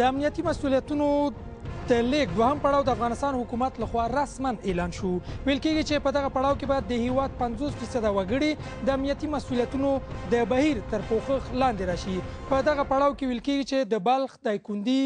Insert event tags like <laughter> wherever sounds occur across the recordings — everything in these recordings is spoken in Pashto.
د امنیتي مسولیتونو د لیک دوهم پړاو د افغانستان حکومت لخوا رسما اعلان شو ویل کېږي چې په دغه پړاو کې به د هیواد 50 فیصده وګړي د امنیتي مسولیتونو د بهیر تر پوښښ لاندې راشي په دغه پړاو کې ویل کېږي چې د بلخ دایکوندي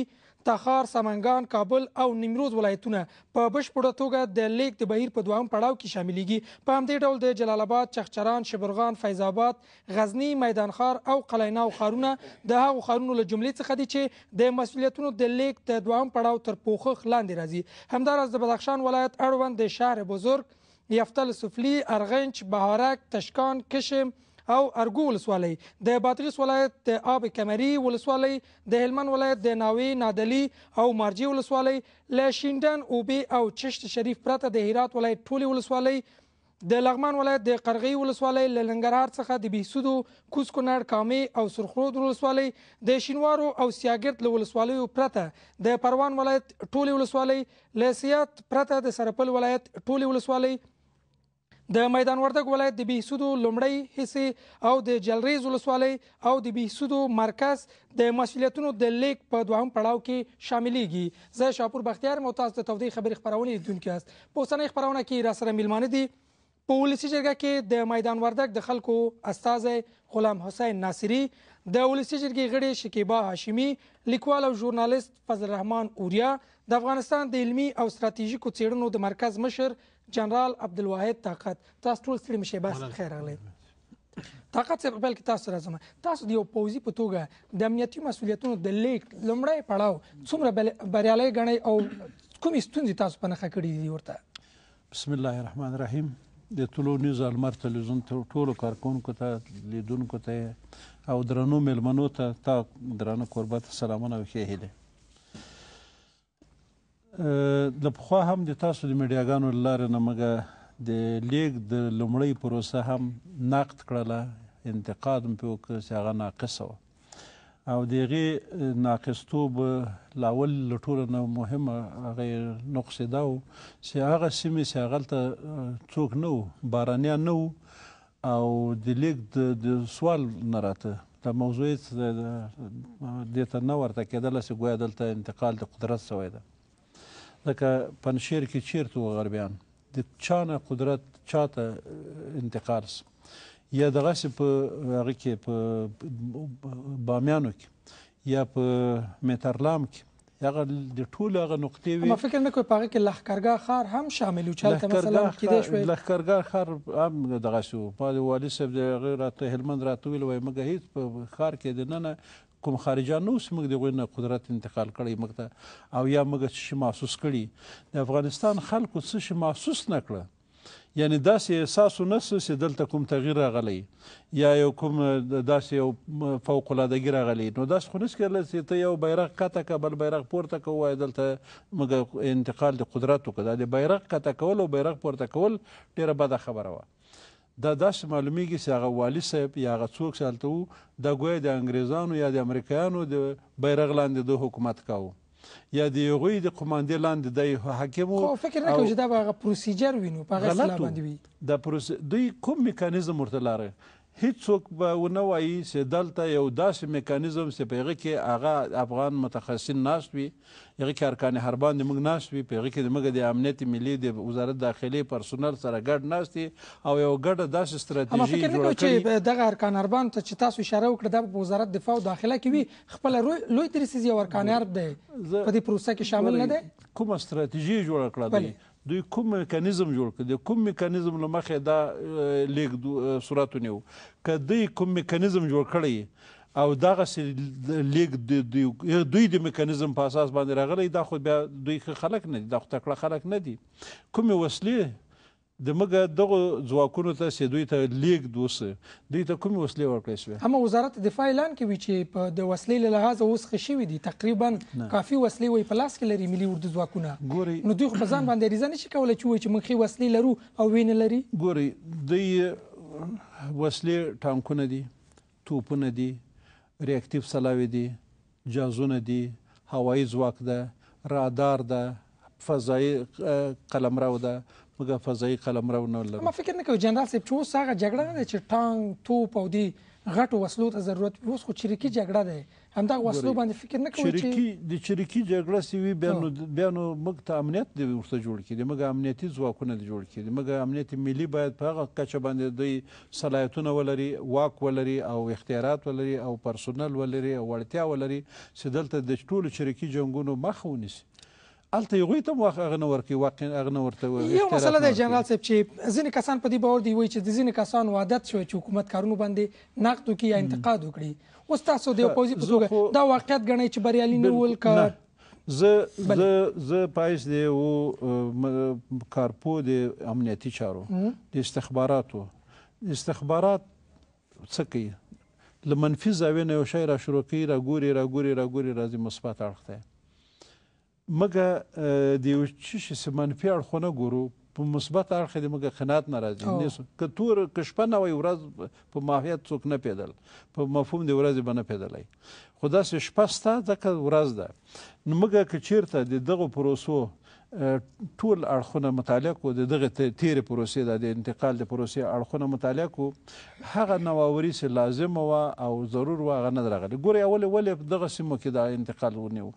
تخار سمنګان کابل او نیمروز ولایتونه په بشپړه توګه د لیک د بهیر په دوام پړاو کې شاملېږي په همدې ډول د جلال آباد چخچران شبرغان فیض آباد غزنی میدان خار او قلیناو ښارونه د هغو ښارونو له جملې څخه دي چې د مسولیتونو د لیک د دوام پړاو تر پوښښ لاندې راځي همداراز د بدخشان ولایت اړوند د شهر بزرگ یفتل سفلی ارغنج بهارک تشکان کشم او ارګو ولسوالۍ د بادغیس ولایت د آب کمري ولسوالۍ د هلمند ولایت د ناوی نادلی او مارجی ولسوالۍ له شینډن اوبي او چشت شریف پرته د هرات ولایت ټولې ولسوالۍ د لغمان ولایت د قرغی ولسوالۍ له لنګرهار څخه د بیسودو کوز کونړ کامې او سرخرود ولسوالۍ د شینوارو او سیاګرد له ولسوالیو پرته د پروان ولایت ټولې ولسوالۍ له سیات پرته د سرپل ولایت ټولې ولسوالۍ د میدان وردګ ولایت د بهسودو لومړی حصے او د جلریز ولسوالۍ او د بهسودو مرکز د مسولیتونو د لیک په دوهم پړاو کې شاملېږي زه شاپور بختیار مو تاسو ته توضیح خبري خبرونه دونکو یاست په اوسنۍ خبرونه کې را سره میلمانه دي په ولسی جرګه کې د میدان وردګ د خلکو استاد غلام حسین ناصری د ولسی جرګې غړي شکیبا هاشمی لیکوال او ژورنالیست فضل الرحمن اوریا د افغانستان د علمی او ستراتیژیکو څیړنو د مرکز مشر جنرال عبدالواحد طاقت تاسو ټول ستړي مشه بس خیر راغلی طاقت څخه بل کې تاسو راځم تاسو د یو پوزي په توګه د امنیتي مسولیتونو د لیک لمړی پړاو څومره بریالي غنی او کومې ستونزې تاسو په نخښه کړې دي ورته بسم الله الرحمن الرحیم د ټولو نیوز المر تلویزیون ټولو کارکونکو ته لیدونکو ته او درنو ملمنو ته تا درنو قربت سلامونه وکړي د پخوا هم د تاسو د میډیاګانو لارې نه مګه د لیک د لمړی پروسه هم نقد کړله انتقاد مې وکړ چې هغه ناقصه وه او د هغې ناقصتوب لاول له ټولو نه مهمه هغه نقص یې دا و چې هغه سیمې چې هغلته څوک نه و بارانیان نه و او د لیک د سوال نه راته د موضوع دې ته نه ورته کېدله چې ګویا دلته انتقال د قدرت سوی ده لکه پنشیر کې چیرته و غربیان د چانه قدرت چاته انتقال یا دغه په هغه کې په بامیانو کې یا په میترلام کې هغه د ټولو هغه نقطې وي ما فکر نه کوم پاره کې لخرګا خار هم شامل و چلته مثلا کېدې شوې لخرګا خار هم دغه شو په والي صاحب د غیر ته هلمند راتویل وای مګه هیڅ په خار کې د نه نه کوم خارجان نو سمګ دغه نه قدرت انتقال کړی مګته او یا مګ چې محسوس کړي د افغانستان خلکو څه شي محسوس نکړه یعنی داسې احساس نه چې دلته کوم تغییر راغلی یا یو کوم داسې یو فوق العادهګي راغلی نو داسې خو نس کېدلی چې ته یو بیرغ کته که بل بیرغ پورته که ووایې دلته مګ انتقال د قدرت وکړه دا د بیرغ کته کول او بیرغ پورته کول ډېره بده خبره وه دا داسې معلومیږي چې هغه والي صاحب یا هغه څوک چې هلته وو دا ګویا د انګریزانو یا د امریکایانو د بیرغ لاندې د حکومت کاوه یا د هغوی د قماندې لاندې دی حاکم خو فکر نه کوم چې دا به هغه پروسیجر وینو په هغه اصطلاح باندې وي د دوی کوم میکانیزم ورته لاره هیڅوک به ونه وایي چې دلته یو داسې میکانیزم چې په هغه کې هغه افغان متخصصین ناست وي هغه کې ارکان حربان دې موږ ناست وي په هغه کې موږ د امنیت ملي د وزارت داخلي پرسونل سره ګډ ناست او یو ګډه داسې ستراتیژي جوړه کړې چې دغه ارکان حربان ته چې تاسو اشاره وکړه د وزارت دفاع او داخله کې وي خپل لوی ترسيزي ارکان حرب دی په دې پروسه کې شامل نه دی کومه ستراتیژي جوړه کړه دی دوی کوم میکانیزم جوړ کړ د کوم میکانیزم له مخې دا لیک صورت ونیو که دوی کوم میکانیزم جوړ کړی او دغسې لیک دوی د میکانیزم په اساس باندې راغلی دا خو بیا دوی ښه خلک نه دي دا خو تکړه خلک نه دي کومې وسلې د موږ دغه ځواکونو ته چې دوی ته لیږد وسه دوی ته کومې وسلې ورکړې شوې اما وزارت دفاع اعلان کوي چې په د وسلې له لحاظه اوس ښه شوي دي تقریبا نه. کافي وسلې وایي په لاس کې لري ملي اردو ځواکونه ګوري نو دوی خو په ځان باندې اریزه نشي کولی چې وایي چې موږ ښې وسلې لرو او ویې نه لري ګوري دوی وسلې ټانکونه دي توپونه دي ریاکټیو سلاوې دي جازونه دي هوایي ځواک ده رادار ده فضایي قلمرو ده موږ فضایي قلمرو نه لرو ما فکر نه کوي جنرال صاحب چې اوس هغه جګړه نه ده چې ټانک توپ او دی غټو وسلو ته ضرورت وي اوس خو چریکي جګړه ده همدا وسلو باندې فکر نه کوي چریکي د چریکي جګړه سی وی بیا نو بیا نو موږ ته امنیت دی ورته جوړ کړي موږ امنیتي ځواکونه دی جوړ کړي موږ امنیت ملي باید په هغه کچه باندې دوی صلاحیتونه ولري واک ولري او اختیارات ولري او پرسونل ولري او وړتیا ولري چې دلته د ټولو چریکي جنگونو مخ ونیسي الته یو ته واخ اغنه ورکی واقع اغنه ورته یو مسله د جنرال صاحب چې ځینې کسان په دې باور دی وایي چې د ځینې کسان عادت شوی چې حکومت کارونو باندې نقد وکړي یا انتقاد وکړي اوس تاسو د اپوزي په توګه دا واقعیت ګڼئ چې بریالي نه ول کار زه زه زه پایس دی او کارپو د امنیتي چارو د استخباراتو استخبارات څه کوي لمنفي زاویه نه یو شی را شروع کوي را ګوري را ګوري را ګوري راځي مثبت اړخ ته مګه د یو چی چې منفي اړخونه ګورو په مثبت اړخ دې موږ قناعت ناراضي نه ک تور ک شپه نه وي ورځ په ماهیت څوک نه پیدل په مفهوم دی ورځ به نه پیدلای خو دا شپه ستا ځکه ورځ ده نو موږ که چیرته د دغه پروسو ټول اړخونه مطالعه کو د دغه تیرې پروسې د انتقال د پروسې اړخونه مطالعه کو هغه نواوري چې لازم و او ضرور و هغه نه درغلی ګوري اول ولې په دغه سیمو کې د انتقال ونیو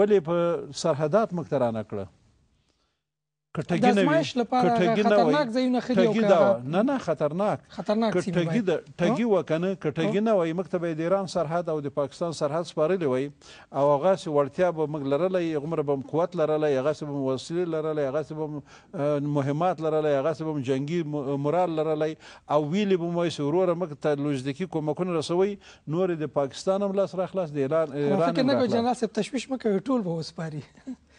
ولې په سرحدات مکترانه کړه کټګینه وي کټګینه وي خطرناک ځایونه خدي او نه نه خطرناک خطرناک سیمه کټګی د ټګی وکنه کټګینه وي مکتب د ایران سرحد او د پاکستان سرحد سپارلې وي او هغه سي ورتیا به موږ لرلې غمر به قوت لرلې هغه سي به وسیله لرلې هغه سي به مهمات لرلې هغه سي به جنگي مرال لرلې او ویلې به مو سي وروره موږ ته لوجدیکي کومکونه رسوي نور د پاکستان هم لاس راخلاص د ایران ایران فکر نه کوي جنرال سپ تشويش مکه ټول به وسپاري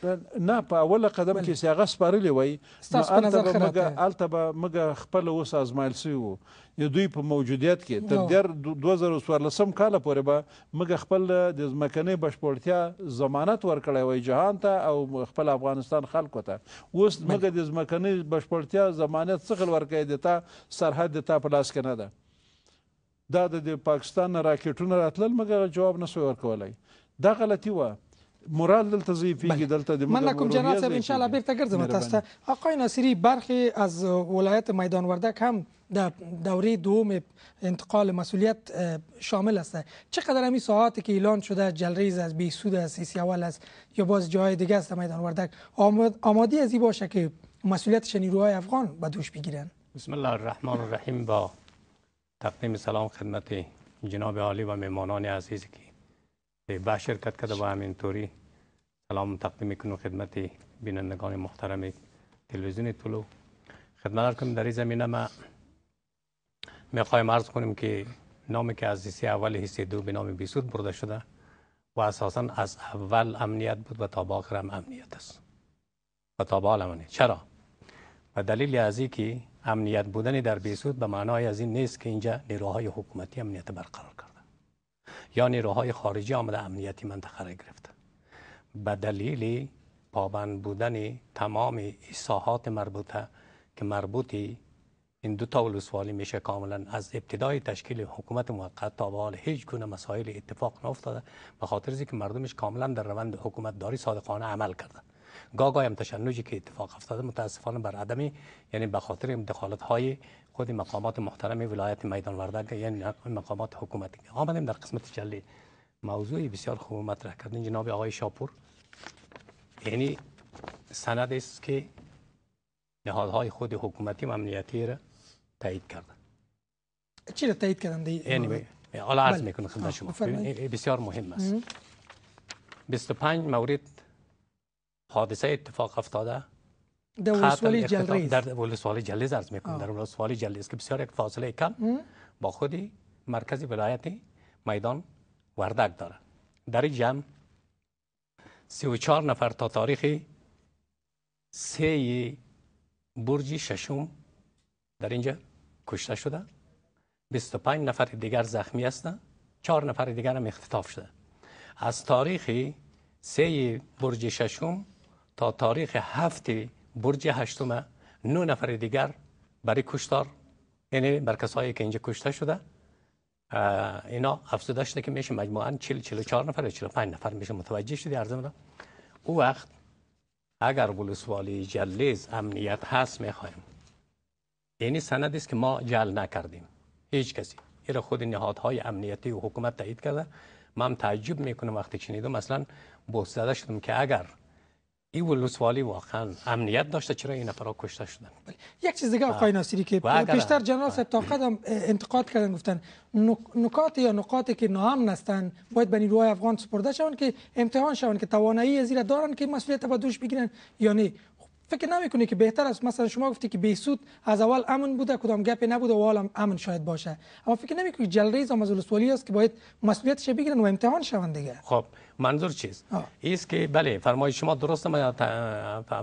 نه په اوله قدم کې سیاغه سپارلې وای الته به مګه خپل اوس ازمایل سوی وو د دوی په موجودیت کې تر ډیر 2014 کال پورې به مګه خپل د ځمکنۍ بشپړتیا ضمانت ورکړی وای جهان ته او خپل افغانستان خلکو ته اوس مګه د ځمکنۍ بشپړتیا ضمانت څخه ورکړی د تا سرحد د تا په لاس کې نه ده دا د پاکستان راکټونه راتلل مګه جواب نه سو ورکولای دا غلطي وه مراد دلته ضعیفیږي دلته د منکم جناب صاحب ان شاء الله بیرته ګرځم تاسو ته آقای ناصری برخی از ولایت میدان وردک هم در دوره دوم انتقال مسئولیت شامل است چقدر همین ساعاتی که اعلان شده جلریز از بیسود از سیسی اول است یا باز جای دیگه است میدان وردک آماده از این باشه که مسئولیت نیروهای افغان به دوش بگیرن بسم الله الرحمن الرحیم با تقدیم سلام خدمت جناب عالی و مهمانان عزیزی که با شرکت کرده و طوری سلام تقدیم میکنم خدمت بینندگان محترم تلویزیون طلو خدمت کنم در این زمینه ما میخوایم عرض کنیم که نامی که از حصه اول حصه دو به نام بیسود برده شده و اساسا از اول امنیت بود و تا با آخر هم امنیت است و تا با امنیت چرا و دلیل از که امنیت بودنی در بیسود به معنای از این نیست که اینجا نیروهای حکومتی امنیت برقرار کرد یا نیروهای خارجی آمده امنیتی منطقه را گرفتن به دلیل پابند بودن تمام اصلاحات مربوطه که مربوطی این دو تا ولسوالی میشه کاملا از ابتدای تشکیل حکومت موقت تا به حال هیچ گونه مسائل اتفاق نافتاده به خاطر که مردمش کاملا در روند حکومت داری صادقانه عمل کرده گاگای هم تشنجی که اتفاق افتاده متاسفانه بر عدم یعنی به خاطر دخالت های خود مقامات محترم ولایت میدان وردگ یعنی مقامات حکومتی آمدیم در قسمت جلی موضوعی بسیار خوب مطرح کردن جناب آقای شاپور یعنی سند است که نهادهای خود حکومتی و امنیتی را تایید کرده چی را تایید کرده یعنی بله. حالا عرض میکنم خدمت شما بسیار مهم است 25 مورد حادثه اتفاق افتاده در ولسوالی جلریز در ولسوالی جلریز عرض در ولسوالی جلریز که بسیار یک فاصله کم با خودی مرکز ولایت میدان وردک داره در جمع 34 نفر تا تاریخی سه برج ششم در اینجا کشته شده 25 نفر دیگر زخمی هستند 4 نفر دیگر هم اختطاف شده از تاریخی سه برج ششم تا تاریخ هفته برج هشتم نه نفر دیگر برای کشتار یعنی بر کسایی که اینجا کشته شده اینا افزوده شده که میشه مجموعا 40 44 نفر یا 45 نفر میشه متوجه شدی ارزم او وقت اگر ولسوالی جلیز امنیت هست میخوایم یعنی سندی است که ما جل نکردیم هیچ کسی این خود نهادهای امنیتی و حکومت تایید کرده من تعجب میکنم وقتی شنیدم مثلا زده شدم که اگر این ولسوالی واقعا امنیت داشته چرا این نفرها کشته شدن یک چیز دیگه آقای ناصری که پیشتر جنرال صاحب قدم انتقاد کردن گفتن نکات یا نقاطی که نام نستن باید به نیروهای افغان سپرده شوند که امتحان شوند که توانایی زیرا دارن که مسئولیت به دوش بگیرن یا نه فکر نمیکنی که بهتر است مثلا شما گفتی که بیسود از اول امن بوده کدام گپ نبوده و حالا امن شاید باشه اما فکر نمیکنی جلریز هم از است که باید مسئولیتش بگیرن و امتحان شوند دیگه خب منظور چیست است که بله فرمایش شما درست من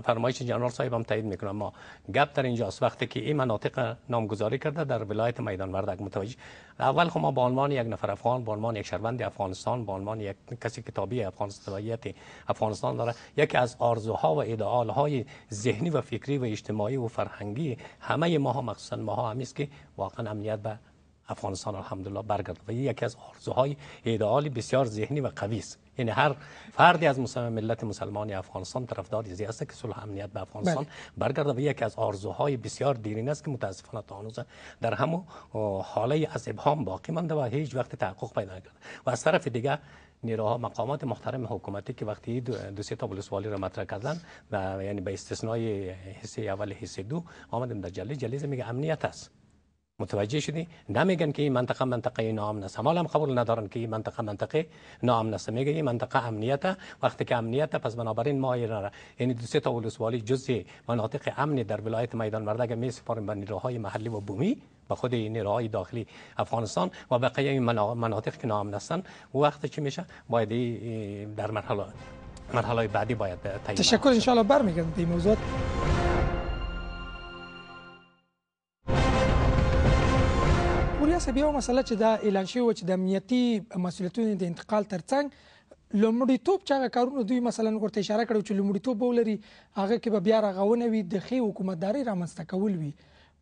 فرمایش جنرال هم تایید میکنم ما گپ در اینجاست وقتی که این مناطق نامگذاری کرده در ولایت میدان وردک متوجه اول خب ما به عنوان یک نفر افغان به عنوان یک شهروند افغانستان به عنوان یک کسی کتابی تابع افغانستانیت افغانستان داره یکی از آرزوها و ایدئال های ذهنی و فکری و اجتماعی و فرهنگی همه ما ها مخصوصا ما ها که واقعا امنیت به افغانستان الحمدلله برگرد و یکی از آرزوهای ایدئالی بسیار ذهنی و قوی است یعنی هر فردی از مسلمان ملت مسلمان افغانستان طرفدار زی است که صلح امنیت به افغانستان بله. برگرده و یکی از آرزوهای بسیار دیرین است که متاسفانه تا هنوز در همو حاله از ابهام باقی مانده و هیچ وقت تحقق پیدا نکرده و از طرف دیگر نیروها مقامات محترم حکومتی که وقتی دو سه تا پلیس را مطرح کردن و یعنی به استثنای حصه اول حصه دو آمدیم در جلی جلیز میگه امنیت است متوجه شدی نمیگن که این منطقه منطقه نام است هم قبول ندارن که این منطقه منطقه نام است میگه این منطقه امنیت وقتی که امنیت پس بنابراین ما این را یعنی دو سه تا ولسوالی جزء مناطق امنی در ولایت میدان وردگ می سپاریم به نیروهای محلی و بومی به خود این نیروهای داخلی افغانستان و بقیه این مناطق که نام هستند وقتی چی میشه باید در مرحله مرحله بعدی باید تشکر ان شاء الله برمیگردیم موضوع مناسب یو مسله چې دا اعلان شوی چې د امنیتي مسولیتونو د انتقال ترڅنګ لومړیتوب چې کارونه دوی مثلا ورته اشاره کړو چې لومړیتوب ولري هغه کې به بیا راغونه وي د خې حکومتداري رامنځته کول وي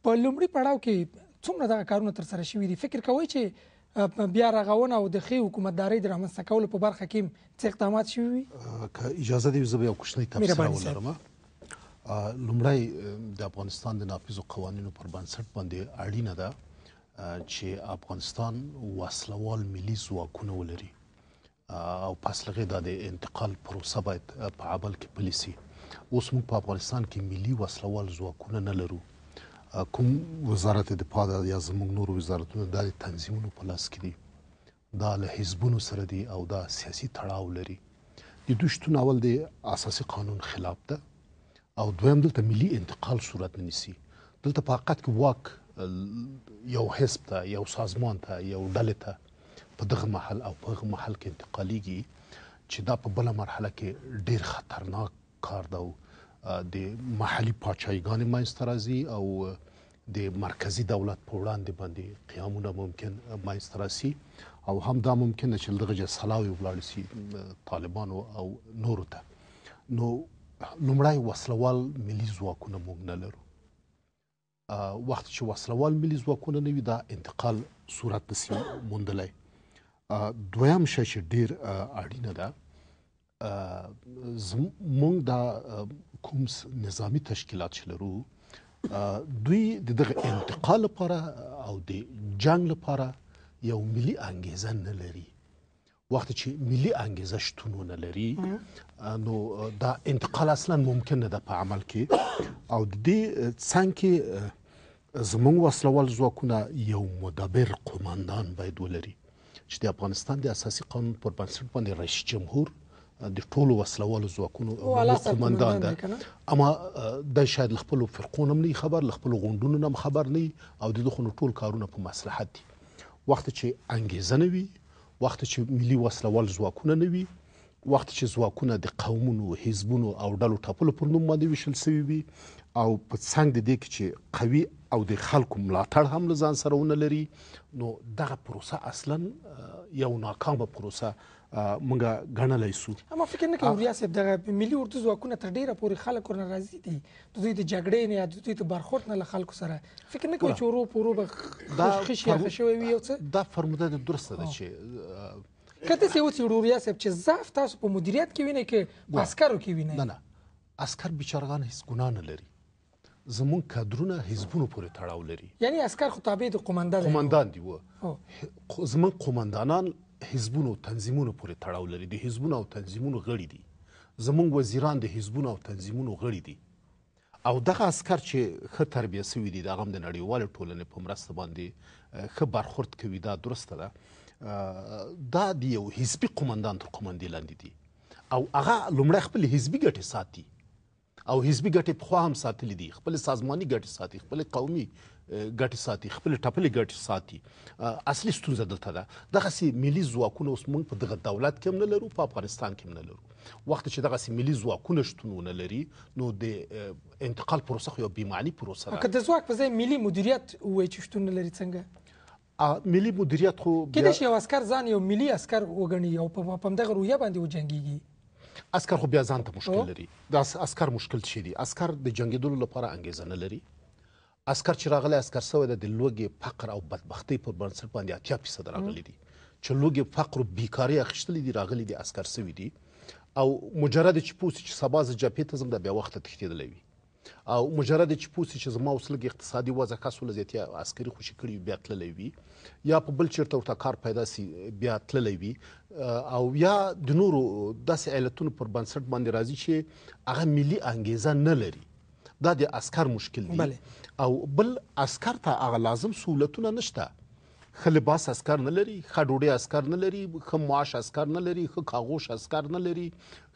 په لومړي پړاو کې څومره دا کارونه تر سره شوي دي فکر کوئ چې بیا راغونه او د خې حکومتداري د رامنځته کولو په برخه کې څه اقدامات شوي وي اجازه دې زه به یو کوچنی تفسیر ولرم لومړی د افغانستان د نافذو قوانینو پر بنسټ باندې اړینه ده چې افغانستان وسلوال ملي ځواکونه ولري او پس لغه د انتقال پروسه باید په عمل کې پلیسي اوس موږ په افغانستان کې ملي وسلوال ځواکونه نه لرو کوم وزارت دفاع د یا زموږ نور وزارتونه د تنظیمونو په لاس کې دي دا له حزبونو سره دي او دا سیاسي تړاو لري د دوشتون اول د اساسي قانون خلاف ده او دویم دلته ملي انتقال صورت ننسي دلته په حقیقت کې واک یو حزب ته یو سازمان ته یو ډلې ته په دغه محل او په هغه محل کې انتقالیږي چې دا په بل مرحله کې ډیر خطرناک کار دی د محلي پاچایګان ماینستر راځي او د مرکزی دولت په وړاندې باندې قیامونه ممکن ماینستر راسي او هم دا ممکن چې دغه جسلاوي ولاړ سي طالبان او نورو ته نو لومړی وسلوال ملي ځواکونه موږ نه لرو وخت چې وسلوال ملي ځواکونه نه وي دا انتقال صورت نسی موندلی دویم شې چې ډیر اړینه ده زمونږ د کوم نظامی تشکیلات شلرو دوی د دغه انتقال لپاره او د جنگ لپاره یو ملي انګیزه نه لري وخت چې ملي انګیزه شتون نه لري نو دا انتقال اصلا ممکن نه ده په عمل کې او د دې څنګه زمونږ وسلوال ځواکونه یو مدبر قوماندان باید ولري چې د افغانستان د اساسي قانون پر بنسټ باندې رئیس جمهور د ټولو وسلوالو ځواکونو قوماندان ده اما د شاید خپل فرقونو نه خبر خپل غوندونو نه خبر نه او د دخونو ټول کارونه په مصلحت دي وخت چې انګیزه نه وي وخت چې ملي وسلوال ځواکونه نه وي وخت چې ځواکونه د قومونو حزبونو او ډلو ټاپلو پر نوم باندې وشل سوي وي او په څنګ د دې کې چې قوي او د خلکو ملاتړ هم له ځان سره ونه لري نو دغه پروسه اصلا یو ناکامه پروسه مونږه غنلای سو اما فکر نه کوي ریاست دغه ملي اردو ځواکونه تر ډیره پورې خلکو نه راضي دي د دوی د جګړې نه یا د دوی د برخورد نه له خلکو سره فکر نه کوي چې ورو پورو به خوش یا خوشوي وي یو څه دا فرموده د درسته ده چې کته سی وڅ وروریا سب چې ضعف تاسو په مدیریت کې وینئ کې عسکرو کې وینئ نه نه عسکر بیچارهغان هیڅ ګناه نه لري زمون کادرونه حزبونو پورې تړاو لري یعنی عسكر خو تابع د قومندان قومندان دی و زمون قومندانان حزبونو تنظیمونو پورې تړاو لري د حزبونو او تنظیمونو غړي دي زمون وزیران د حزبونو او تنظیمونو غړي دي او دغه عسكر چې ښه تربیه سوي دي دغه د نړیوال ټولنې په مرسته باندې ښه برخورد کوي دا درسته ده دا د یو حزبي قومندان تر قومندې لاندې دي او هغه لومړی خپل حزبي ګټې ساتي او حزبي ګټې پخوا هم ساتلې دي خپل سازماني ګټې ساتي خپل قومي ګټې ساتي خپل ټاپلې ګټې ساتي اصلي ستونزه دلته ده دغه سي ملي ځواکونه اوس موږ په دغه دولت کې هم نه لرو په افغانستان کې هم نه لرو وخت چې دغه سي ملي ځواکونه شتونونه لري نو د انتقال پروسه یو بیمعنی پروسه ده که د ځواک په ځای ملي مدیریت وای چې شتون لري څنګه ملي مدیریت خو کله شي عسكر ځان یو ملي عسكر وګڼي او په پم دغه رویه باندې وجنګيږي عسكر خو بیا ځان ته مشکل لري دا عسكر مشکل شي دي عسكر د جنگیدلو لپاره انګیزه نه لري عسكر چې راغلی عسكر سوی د لوګي فقر او بدبختی پر بنسټ باندې اتیا فیصد راغلی دي چې لوګي فقر او بیکاری اخیستلې دي راغلي دي عسكر سوی دي او مجرد چې پوس چې سبا ز جپې ته زم د بیا وخت تښتېدلې وي او مجرد چې پوسی چې زما وسلګ اقتصادي وضع کسول زیاتیا عسکري خوشي کړی بیا تللی وي یا په بل چیرته ورته کار پیدا سي بیا تللی وي او یا د نورو داسې علتونو پر بنسټ باندې راځي چې هغه ملي انګیزه نه لري دا د عسكر مشکل دی بله. او بل عسكر ته هغه لازم سہولتونه نشته خ لباس عسكر نه لري خ ډوډۍ عسكر نه لري خ معاش عسكر نه لري خ کاغوش عسكر نه لري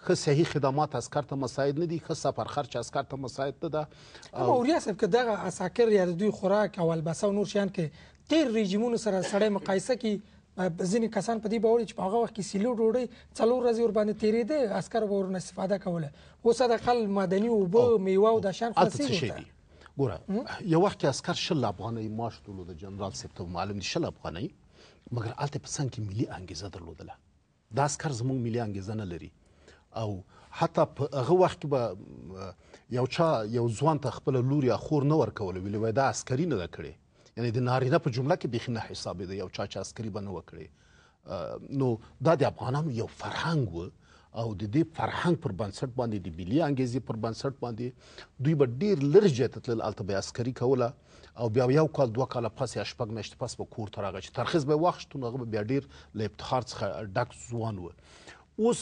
ښه صحیح خدمات عسکر ته مساعد نه دي ښه سفر خرچ عسکر ته مساعد نه ده اما اوریا صاحب که دغه عساکر یا د دوی خوراک او البسه او نور شیان کې تیر رژیمونو سره سړی مقایسه کی ځینې کسان په دې باور چې په هغه وخت کې سیلو ډوډۍ څلور ورځې ور باندې تیرېده عسکر به ورنه استفاده کوله اوس د خل معدني اوبه میوه او د شان خلاصېږي ګوره یو وخت عسکر شل افغانۍ معاش درلوده جنرال صاحب ته معلوم دي شل افغانۍ مګر هلته په څنګ کې ملي انګیزه درلودله دا عسکر زموږ ملي انګیزه نه لري او حتی په هغه وخت کې به یو چا یو ځوان ته خپل لور یا خور نه ورکول ویلې وای دا عسکري نه ده کړې یعنی د نارینه په جمله کې بیخي نه حسابېده یو چا چې عسکري به نه وکړي نو دا د افغانانو یو فرهنګ و او د دې فرهنګ پر بنسټ باندې د ملي انګیزې پر بنسټ باندې دوی به ډیر لرجه تل الته بیا عسکري کوله او بیا یو کال دوه کال پس یا شپږ میاشتې پس به کور ته راغی چې ترخص به وخت نو هغه بیا ډیر له افتخار څخه ډک ځوان و اوس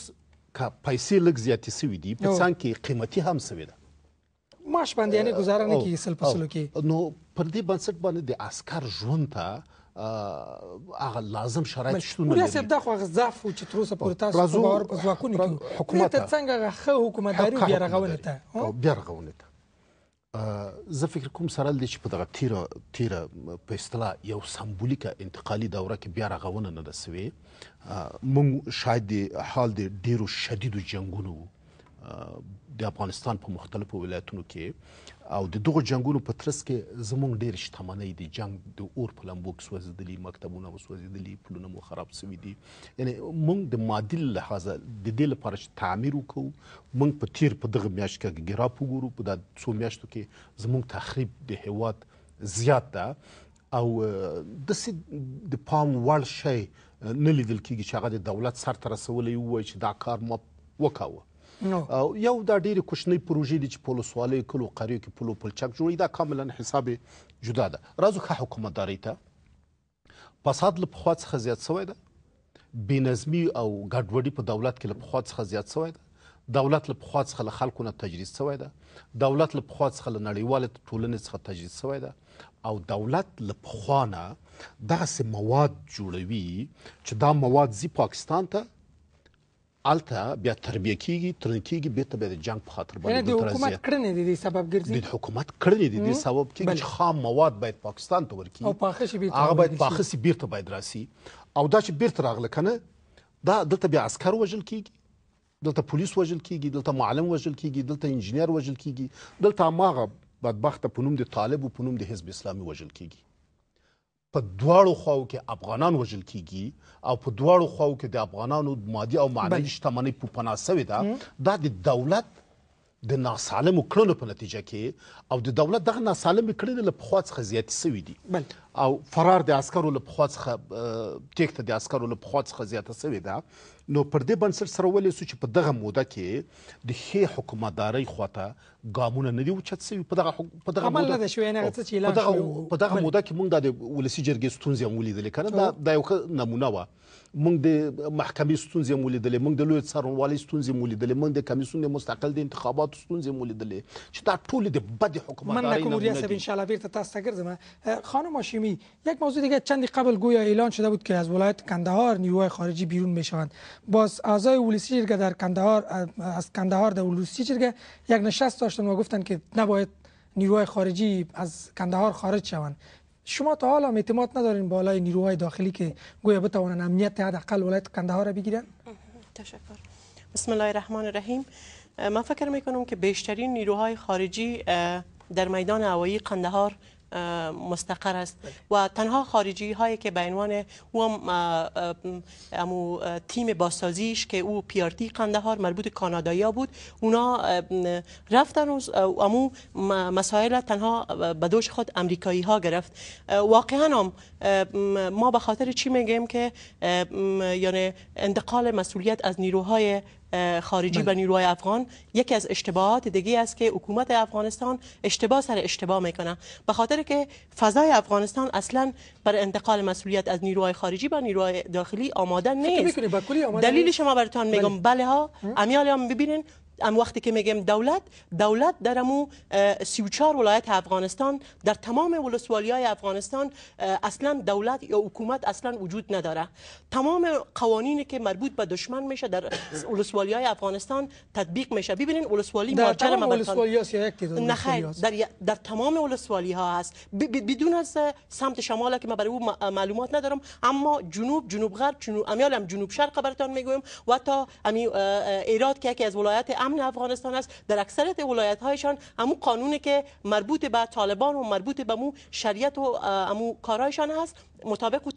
که پیسې لږ زیاتې سوي دي په څنګ کې قیمتي هم سوي ده معاش باندې یعنی گزاره نه کیږي سل پسلو کې نو پر دې بنسټ باندې د عسكر ژوند ته هغه لازم شرایط شتون لري ریاست دغه غزاف او چې تر اوسه پورې تاسو باور په ځواکونه کې حکومت ته څنګه غو حکومتداري بیا رغونه ته بیا رغونه ته زه فکر کوم سره د چې په دغه تیر تیر په اصطلاح یو سمبولیکه انتقالي دوره کې بیا رغونه نه رسوي مونږ شاید د حال د ډیرو شدیدو جنگونو د افغانستان په مختلفو ولایتونو کې او د دغه جنگونو په ترڅ کې زمونږ ډیر شتمنۍ دي جنگ د اور په لمبو کې سوځېدلي مکتبونه وسوځېدلي پلونه مو خراب شوي دي یعنی مونږ د مادي لحاظه د دې لپاره چې تعمیر وکړو مونږ په تیر په دغه میاشت کې ګراب وګورو په دا څو میاشتو کې زمونږ تخریب د هیواد زیات ده او د د پام وړ شی نه لیدل کېږي چې هغه د دولت سرته رسولی ووایي چې دا کار ما وکاوه یو دا ډېری کوچنۍ پروژې دي چې په ولسوالیو کلیو قریو کې پلو پلچک جوړوي دا کاملا حساب جدا ده راځو ښه حکومتدارۍ ته فساد له پخوا څخه زیات سوی ده بې نظمي او ګډوډي په دولت کې له پخوا څخه زیات سوی ده دولت له پخوا څخه له خلکو نه تجریز سوی ده دولت له پخوا څخه له نړیوالې ټولنې څخه تجریز سوی ده او دولت له پخوا نه داسې مواد جوړوي چې دا مواد زی پاکستان ته الته بیا تربیه کیږي ترنکیږي به ته د جنگ په خاطر باندې د حکومت کړنې د سبب ګرځي د حکومت کړنې د دې سبب کیږي چې خام مواد باید پاکستان ته ورکی او پاخه شي بیرته هغه باید پاخه شي بیرته باید راسي او دا چې بیرته راغله کنه دا دلته بیا عسكر وژل کیږي دلته پولیس وژل کیږي دلته معلم وژل کیږي دلته انجنیر وژل کیږي دلته ماغه بدبخت په نوم د طالب او په نوم د حزب اسلامي وژل کیږي په دواړو خواو کې افغانان وژل کیږي او په دواړو خواو کې د افغانانو مادي او معنوي شتمنۍ په پناه سوې ده دا د دولت د ناسالم کړنو په نتیجه کې او د دولت دغه ناسالم کړنې له پخوا څخه زیاتې سوي دي بل او فرار د عسکرو له پخوا څخه ټیکته د عسکرو له پخوا څخه زیاته سوي ده نو پر دې بنسټ سره ولې سو چې په دغه موده کې د ښې حکومتدارۍ خواته ګامونه نه دي اوچت سوي په دغه په دغه موده نه شوی نه څه چې په دغه موده کې موږ د ولسی جرګې ستونزې هم ولیدلې کنه دا د یو نمونه وه موږ د محکمې ستونزې مولیدلې موږ د لوی څارنوالۍ ستونزې مولیدلې موږ د کمیسیون مستقل د انتخاباتو ستونزې مولیدلې چې دا ټول د بد حکومتدارۍ من نکوم ریاست ان شاء الله بیرته تاسو ته ګرځم خانم هاشمی یک موضوع دیگه چندی قبل گویا اعلان شده بود که از ولایت کندهار نیروهای خارجی بیرون میشوند باز اعضای ولسی جرگه در کندهار از کندهار در ولسی جرگه یک نشست داشتن و گفتن که نباید نیروهای خارجی از کندهار خارج شوند شما تا حالا اعتماد ندارین بالای نیروهای داخلی که گویا بتوانن امنیت حداقل ولایت قندهار را بگیرن تشکر بسم الله الرحمن الرحیم من فکر میکنم که بیشترین نیروهای خارجی در میدان هوایی قندهار مستقر است بله. و تنها خارجی هایی که به عنوان او امو تیم باسازیش که او پی آر تی قندهار مربوط کانادایی بود اونا رفتن امو مسائل تنها به دوش خود امریکایی ها گرفت واقعا هم ما به خاطر چی میگیم که یعنی انتقال مسئولیت از نیروهای خارجی بله. نیروهای افغان یکی از اشتباهات دیگه است که حکومت افغانستان اشتباه سر اشتباه میکنه به خاطر که فضای افغانستان اصلا بر انتقال مسئولیت از نیروهای خارجی به نیروهای داخلی آماده نیست دلیل شما براتون میگم بله, بله ها امیال هم ببینین ام وقتی که میگم دولت دولت در امو 34 ولایت افغانستان در تمام ولسوالی های افغانستان اصلا دولت یا حکومت اصلا وجود نداره تمام قوانینی که مربوط به دشمن میشه در ولسوالی های افغانستان تطبیق میشه ببینین ولسوالی در تمام ولسوالی ها در, در تمام ولسوالی ها هست بدون از سمت شمال که من برای او معلومات ندارم اما جنوب جنوب غرب جنوب امیال هم جنوب شرق براتون میگویم و تا امی ایراد که یکی از ولایت امن افغانستان است در اکثر ولایت هایشان همون قانونی که مربوط به طالبان و مربوط به مو شریعت و امو کارایشان هست مطابق و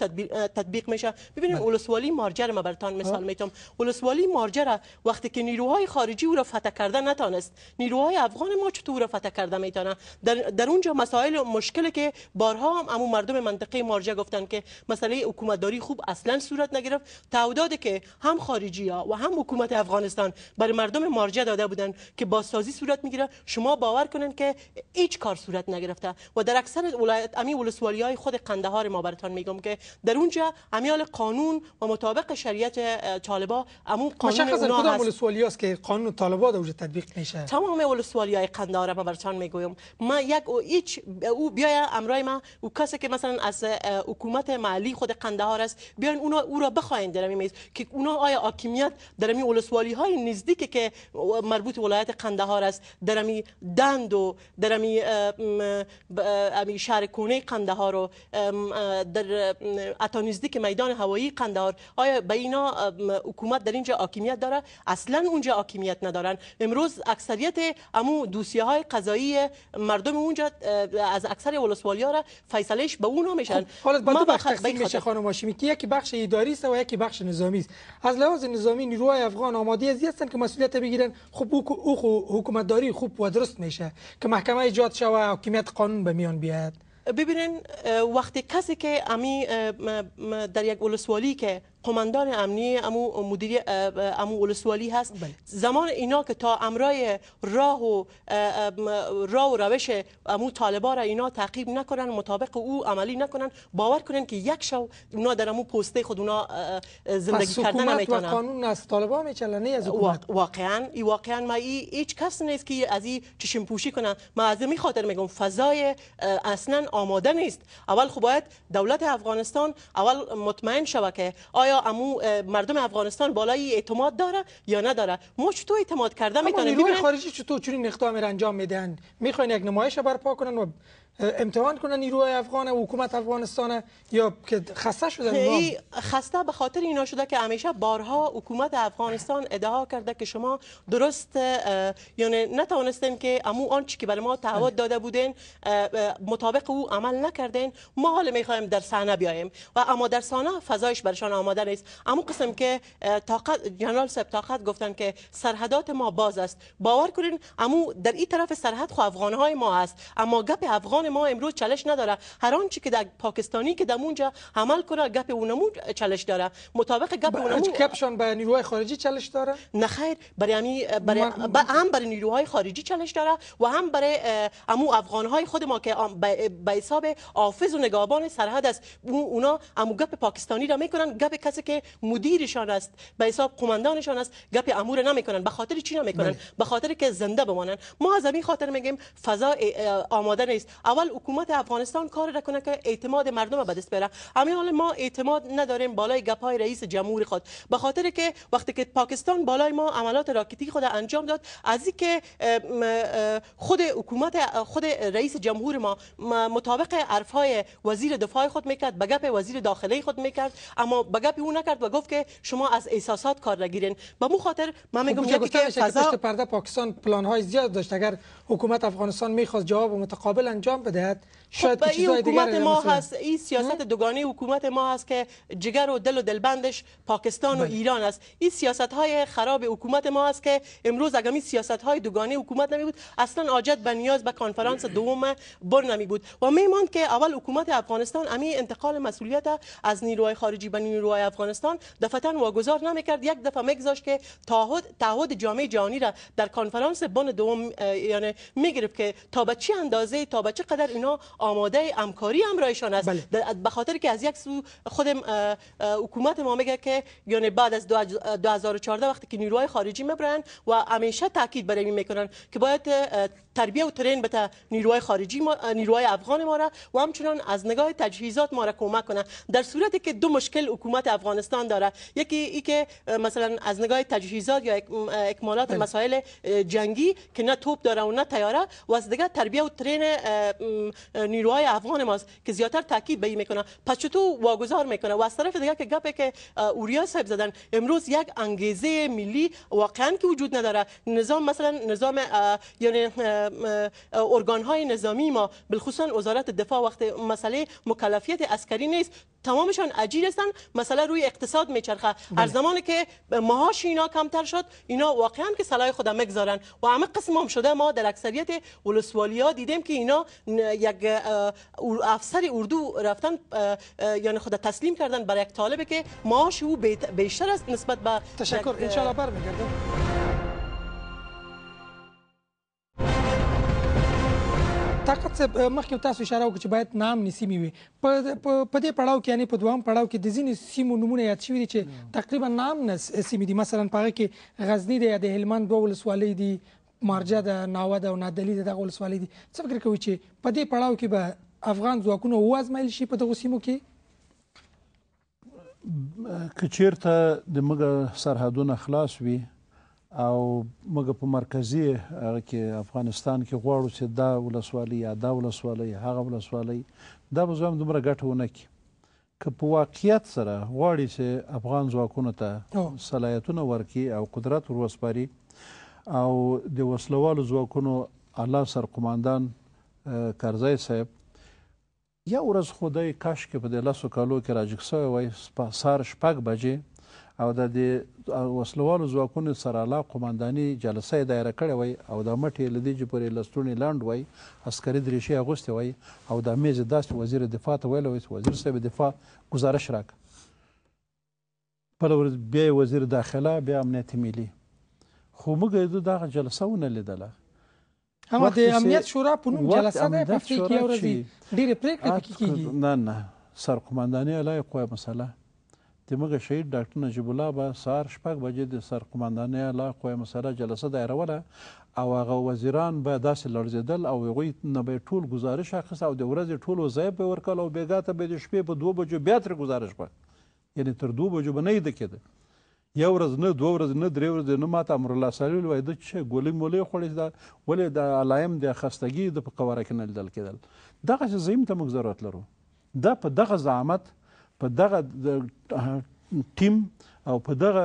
تطبیق میشه ببینیم اولسوالی بله. مارجر ما برتان مثال میتم اولسوالی مارجر وقتی که نیروهای خارجی او را فتح کرده نتانست نیروهای افغان ما چطور فتح کرده میتونه در, در اونجا مسائل مشکل که بارها هم امو مردم منطقه مارجه گفتن که مسئله حکومتداری خوب اصلا صورت نگرفت تعدادی که هم خارجی ها و هم حکومت افغانستان برای مردم مارج نتیجه داده بودند که بازسازی صورت میگیره شما باور کنن که هیچ کار صورت نگرفته و در اکثر ولایت امی ولسوالی های خود قندهار ما براتون میگم که در اونجا امیال قانون و مطابق شریعت طالبا امون قانون مشخص کدام ولسوالی است که قانون طالبا در اونجا تطبیق میشه تمام ولسوالی های قندهار ما براتون میگم ما یک هیچ او بیای امرای ما او کسی که مثلا از حکومت معلی خود قندهار است بیان اونا او را بخواین در میز که اونا آیا حاکمیت در می ولسوالی های نزدیک که مربوط ولایت قندهار است درمی امی دند و در امی, امی شهر کونه قندهار و در اتانیزدی که میدان هوایی قندهار آیا به اینا حکومت در اینجا حاکمیت داره اصلا اونجا حاکمیت ندارن امروز اکثریت امو دوسیه های قضایی مردم اونجا از اکثر ها را فیصلهش به اونو میشن خب، حالا دو بخش تقسیم میشه خانم هاشمی که یکی بخش اداری است و یکی بخش نظامی است از لحاظ نظامی نیروهای افغان آماده ازی هستن که مسئولیت بگیرن خوب او حکومتداری خوب و درست میشه که محکمه ایجاد شوه حاکمیت قانون به میان بیاد ببینین وقتی کسی که امی در یک اولسوالی که کماندان امنی امو مدیر امو ولسوالی هست بله. زمان اینا که تا امرای راه و راه و روش امو طالبا را اینا تعقیب نکنن مطابق او عملی نکنن باور کنن که یک شو اونا در امو پسته خود اونا زندگی کردن نمیتونن و قانون از طالبا میچلنه از حکومت واقعا ای واقعا ما ای هیچ کس نیست که از این چشم پوشی کنن ما از می خاطر میگم فضای اصلا آماده نیست اول خب دولت افغانستان اول مطمئن شوه که آیا امو مردم افغانستان بالای اعتماد داره یا نداره ما تو اعتماد کرده میتونه نیروی خارجی چطور چنین اقدامی انجام میدن میخواین یک نمایش برپا کنن و امتحان کنه نیروهای افغان و حکومت افغانستان یا که خسته شده ای خسته به خاطر اینا شده که همیشه بارها حکومت افغانستان ادعا کرده که شما درست یعنی نتوانستین که امو آنچه که برای ما تعهد داده بودین مطابق او عمل نکردین ما حال میخوایم در صحنه بیایم و اما در صحنه فضایش برشان آماده نیست اما قسم که طاقت جنرال سب طاقت گفتن که سرحدات ما باز است باور کنین امو در این طرف سرحد خو افغان های ما است. اما گپ افغان ما امروز چالش نداره هر آنچه که در پاکستانی که در اونجا عمل کنه گپ اونمون چالش داره مطابق گپ اونمو کپشن به نیروهای خارجی چالش داره نه خیر برای امی برای هم برای نیروهای خارجی چالش داره و هم برای امو افغانهای خود ما که به حساب حافظ و نگاهبان سرحد است اونا امو گپ پاکستانی را میکنن گپ کسی که مدیرشان است به حساب قماندانشان است گپ امور نمیکنن به خاطر چی نمیکنن بله. به خاطر که زنده بمانن ما از این خاطر میگیم فضا آماده نیست اول حکومت افغانستان کار را کنه که اعتماد مردم به دست بره همین حال ما اعتماد نداریم بالای گپای رئیس جمهور خود به خاطر که وقتی که پاکستان بالای ما عملات راکتی خود انجام داد از اینکه خود حکومت خود رئیس جمهور ما مطابق عرفای وزیر دفاع خود میکرد به گپ وزیر داخلی خود میکرد اما به گپ او نکرد و گفت که شما از احساسات کار نگیرین به مو خاطر من میگم خب، که پشت پرده پاکستان پلان های زیاد داشت اگر حکومت افغانستان میخواست جواب متقابل انجام of that, خب این حکومت ما هست این سیاست دوگانه حکومت ما هست که جگر و دل و دلبندش پاکستان و بله. ایران است این سیاست های خراب حکومت ما است که امروز اگر این سیاست های دوگانه حکومت نمی بود اصلا آجت به نیاز به کنفرانس دوم بر نمی بود و میمان که اول حکومت افغانستان امی انتقال مسئولیت از نیروهای خارجی به نیروهای افغانستان دفعتا واگذار کرد یک دفعه میگذاشت که تعهد تعهد جامعه جهانی را در کنفرانس بن دوم یعنی گرفت که تا به چه اندازه تا به چه قدر اینا آماده امکاری همراهشان است بله. به خاطر که از یک سو خود حکومت ما میگه که یعنی بعد از 2014 وقتی که نیروهای خارجی میبرن و همیشه تاکید برای میکنن که باید تربیه و ترین به نیروهای خارجی ما، نیروهای افغان ما را و همچنان از نگاه تجهیزات ما را کمک کنه در صورتی که دو مشکل حکومت افغانستان داره یکی ای که مثلا از نگاه تجهیزات یا اکمالات بله. مسائل جنگی که نه توپ داره و نه تیاره و از دیگه تربیه و ترین نیروهای افغان ماست که زیاتر تاکید به این میکنه پس چطور واگذار میکنه و از طرف دیگه که گپه که اوریا صاحب زدن امروز یک انگیزه ملی واقعا که وجود نداره نظام مثلا نظام یعنی ارگان های نظامی ما بالخصوص وزارت دفاع وقت مسئله مکلفیت عسکری نیست تمامشان اجیر هستند مسئله روی اقتصاد میچرخه بله. هر از زمانی که معاش اینا کمتر شد اینا واقعا که سلاح خود مگذارن و همه قسم هم شده ما در اکثریت ولسوالی ها دیدیم که اینا یک افسر اردو رفتن یعنی خود تسلیم کردن برای یک طالبه که معاش او بیشتر است نسبت به تشکر ان شاء الله برمیگردم طاقت صاحب مخکې تاسو اشاره وکړه چې باید نام نسیمي وي په په دې پړاو کې یعنی په دوام پړاو کې د ځینې سیمو نمونه یاد شوي دي چې تقریبا نام نه سیمې دي مثلا په هغه کې غزنی دی یا د هلمند دوه ولسوالۍ دي مارجه ده ناوه ده او نادلي ده دغه ولسوالۍ دي څه فکر کوئ چې په دې پړاو کې به افغان ځواکونه وازمایل شي په دغو سیمو کې که چیرته د موږ سرحدونه خلاص وي او موږ په مرکزی هغه کې افغانستان کې غواړو چې دا ولسوالۍ یا دا ولسوالۍ هغه ولسوالۍ دا به زوم دومره ګټه ونه کړي که په واقعیت سره غواړي چې افغان ځواکونو ته صلاحیتونه ورکړي او قدرت ور او د وسلوالو ځواکونو الله سرقماندان کرزی صاحب یا ورځ خدای کاش کې په دې لاسو کالو کې راجګ سوی وای سهار شپږ بجې او د دې وسلوالو ځواکونو سره لا قمانداني جلسه یې دایره کړې وای او د مټې له دې پورې لستونې لاند وای عسکري دریشې اغوستې وای او د میز داسې وزیر دفاع ته ویلی وای وزیر صاحب دفاع گزارش راک بله ورځ بیا وزیر داخله بیا امنیت ملي خو موږ یې دغه جلسه ونه لیدله هم د امنیت شورا په نوم جلسه ده په کې ورځي ډېرې پرېکړې پکې کېږي نه نه سرقمانداني علیه قوه مسله دمغه شهید ډاکټر نجیب الله به سهار شپږ بجې د سرقمندانۍ اعلی قوه مسله جلسه دایروله او هغه وزیران به داسې لړزېدل او هغوی نه به ټول ګزارش اخیست او د ورځې ټول وظایف به ورکول او بېګا ته به د شپې په دوه بجو بیا ترې ګزارش به یعنې تر دوه بجو به نه یده کېده یو ورځ نه دوه ورځې نه درې ورځې نه ماته امرالله سالي ویل وایي ده چې ګولۍ مولۍ خوړې دا ولې د علایم د خستګي د په قواره کې نه لیدل کېدل دغسې زیم ته موږ ضرورت لرو دا په دغه زعامت په دغه ټیم او په دغه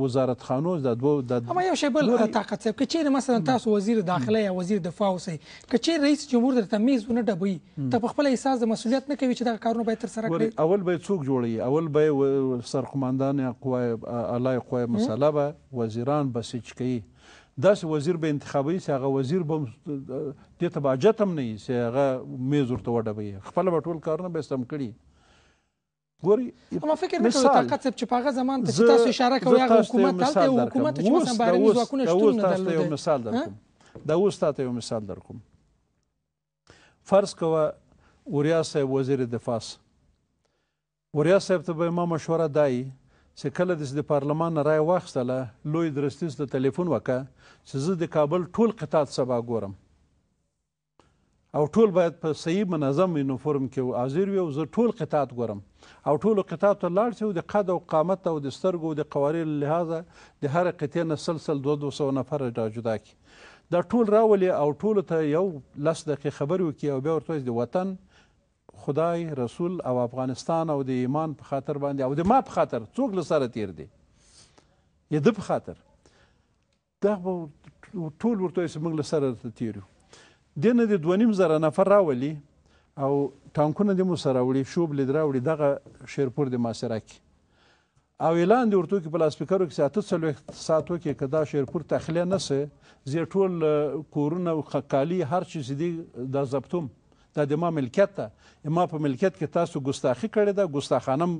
وزارتخانو د دوه د اما یو شی بل طاقت صاحب کچې مثلا تاسو وزیر داخله یا وزیر دفاع اوسئ کچې رئیس جمهور درته میزونه ډبوي ته په خپل احساس د مسولیت نه کوي چې دا کارونه باید تر سره کړي اول به څوک جوړي اول به سرقماندان یا قوای اعلی قوای مسله به وزیران بسیج کوي داس وزیر به انتخابي چې هغه وزیر به د تباجت هم نه وي چې هغه میز ورته وډبوي خپل به ټول کارونه به سم کړي ګوري اما فکر نه کوي طاقت چې په هغه زمان ته تاسو اشاره کوي هغه حکومت دلته یو حکومت چې مثلا بهرني ځواکونه شتون نه درلودل یو مثال درکوم دا اوس تاسو یو مثال درکوم فرض کوه وریا صاحب وزیر دفاع وریا صاحب ته به ما مشوره دای چې کله د پارلمان رای واخستله لوی درستیز ته تلیفون وکړه چې زه د کابل ټول قطعات سبا ګورم او ټول باید په صحیح منظم یونیفورم کې حاضر وي او زه ټول قطعات ګورم او ټولو قطعاتو ته لاړ شي او د قد او قامت او د سترګو د قوارې له لحاظه د هرې قطعې نه سل سل دوه دوه سوه نفر را جدا کړي دا ټول راولي او ټولو ته یو لس دقیقې خبرې وکړي او بیا ورته د وطن خدای رسول او افغانستان او د ایمان په خاطر باندې او د ما په خاطر څوک له سره تیر دی یا د په خاطر دا ټول ورته موږ له سره تیر یو دې نه دې دوه نیم زره نفر راولي او ټانکونه دې مو سره راوړي شوبلې دې راوړي دغه شیرپور دې محاصره کړي او اعلان دې ورته کې په لاسپیکرو کې ساعت څلوېښت ساعتو کې که دا شیرپور تخلیه نه سي زه ټول کورونه او کالي هر څه چې دي دا ضبطوم دا د ما ملکیت ده ما په ملکیت کې تاسو ګستاخی کړې ده ګستاخانم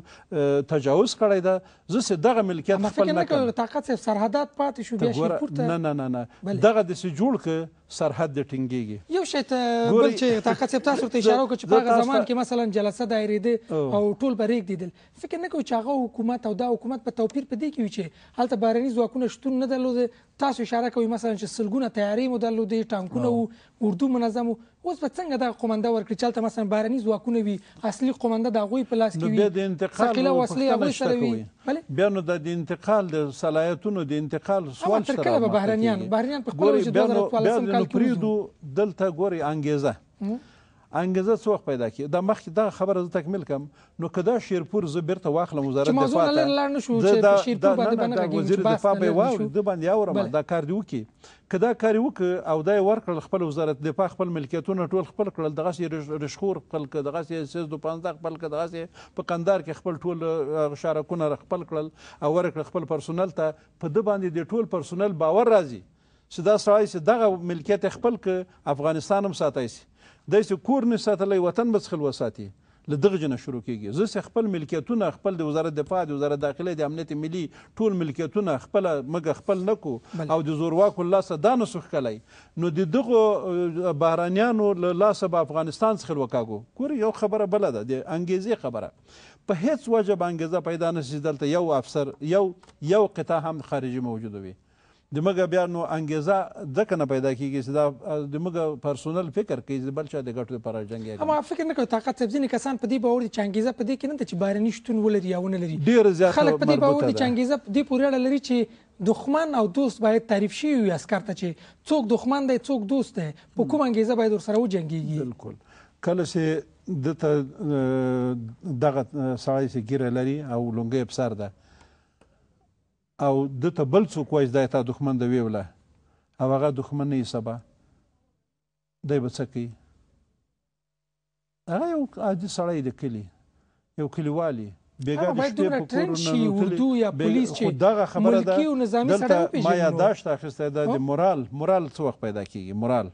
تجاوز کړی ده زه سه دغه ملکیت خپل نه کوم طاقت سرحدات پاتې شو بیا شي پورته نه نه نه نه دغه د سه جوړ ک سرحد د ټینګیږي یو شی ته بل چې طاقت سپ تاسو ته <laughs> اشاره وکړه چې په هغه زمان کې مثلا جلسه دایریده او ټول بریک دیدل فکر نه کوي چې هغه حکومت او دا حکومت په توپیر پدې کې وي چې هلته بارني ځواکونه شتون نه درلود تاسو اشاره کوي مثلا چې سلګونه تیاری مو درلودې ټانکونه اردو منظم اوس په څنګه دا قومنده ورکړي چلته مثلا بارني ځواکونه وي اصلي قومنده د غوي په لاس کې وي نو د انتقال وسلې هغه سره وي بله بیا نو د انتقال د صلاحیتونو د انتقال سوال سره تر کله بهرنیان بهرنیان په خپل وجود د 2014 کال کې پریدو دلته ګوري انګیزه انګیزه څوک پیدا کی دا مخکې دا خبره زه تکمیل کم نو کدا شیرپور زه بیرته واخلم وزارت دفاع ته دا دا وزیر دفاع به واوري د باندې اورم دا کار دی وکي کدا کار وکړ او دا ورکړل خپل وزارت دفاع خپل ملکیتونه ټول خپل کړل دغه رشخور خپل دغه سیس دو پانزده خپل دغه په قندار کې خپل ټول شارکونه خپل کړل او ورکړل خپل پرسونل ته په د باندې د ټول پرسونل باور راځي چې دا سړی چې دغه ملکیت خپل ک افغانستان هم ساتای شي د سې کور نه ساتلی وطن بس خل وساتي له دغه جنه شروع کیږي زه سه خپل ملکیتونه خپل د وزارت دفاع د وزارت داخله د امنیت ملي ټول ملکیتونه خپل مګه خپل نکو او د زورواکو لاسه دا نه سوخ کلی نو د دغه بهرانیانو لاسه په افغانستان څخه وکاګو کور یو خبره بل ده د انګیزه خبره په هیڅ وجه باندې پیدا نشي دلته یو افسر یو یو قطاع هم خارجي موجود وي د موږ بیا نو انګیزه ځکه نه پیدا کیږي چې دا د موږ پرسونل فکر کوي چې بل چا د ګټو لپاره جنګ یې اما فکر نه کوي طاقت سبزینی کسان په دې باور دي چې انګیزه په دې کې نه ده چې بارني شتون ولري یا ونه لري ډیر زیات خلک په دې باور دي چې انګیزه په دې پورې اړه لري چې دښمن او دوست باید تعریف شي وي عسکر ته چې څوک دښمن دی څوک دوست دی په کوم انګیزه باید ورسره وجنګیږي بالکل کله چې دته دغه سړی چې ګیره لري او لونګۍ په سر ده او د ته بل څوک وایي دا تا دښمن د ویوله او هغه دښمن نه سبا دی به څه کوي هغه یو عادي سړی د کلي یو کلیوالي دغه خبره ده دلته ما یاداشت اخیستی ده د مورال مورال څه وخت پیدا کېږي مورال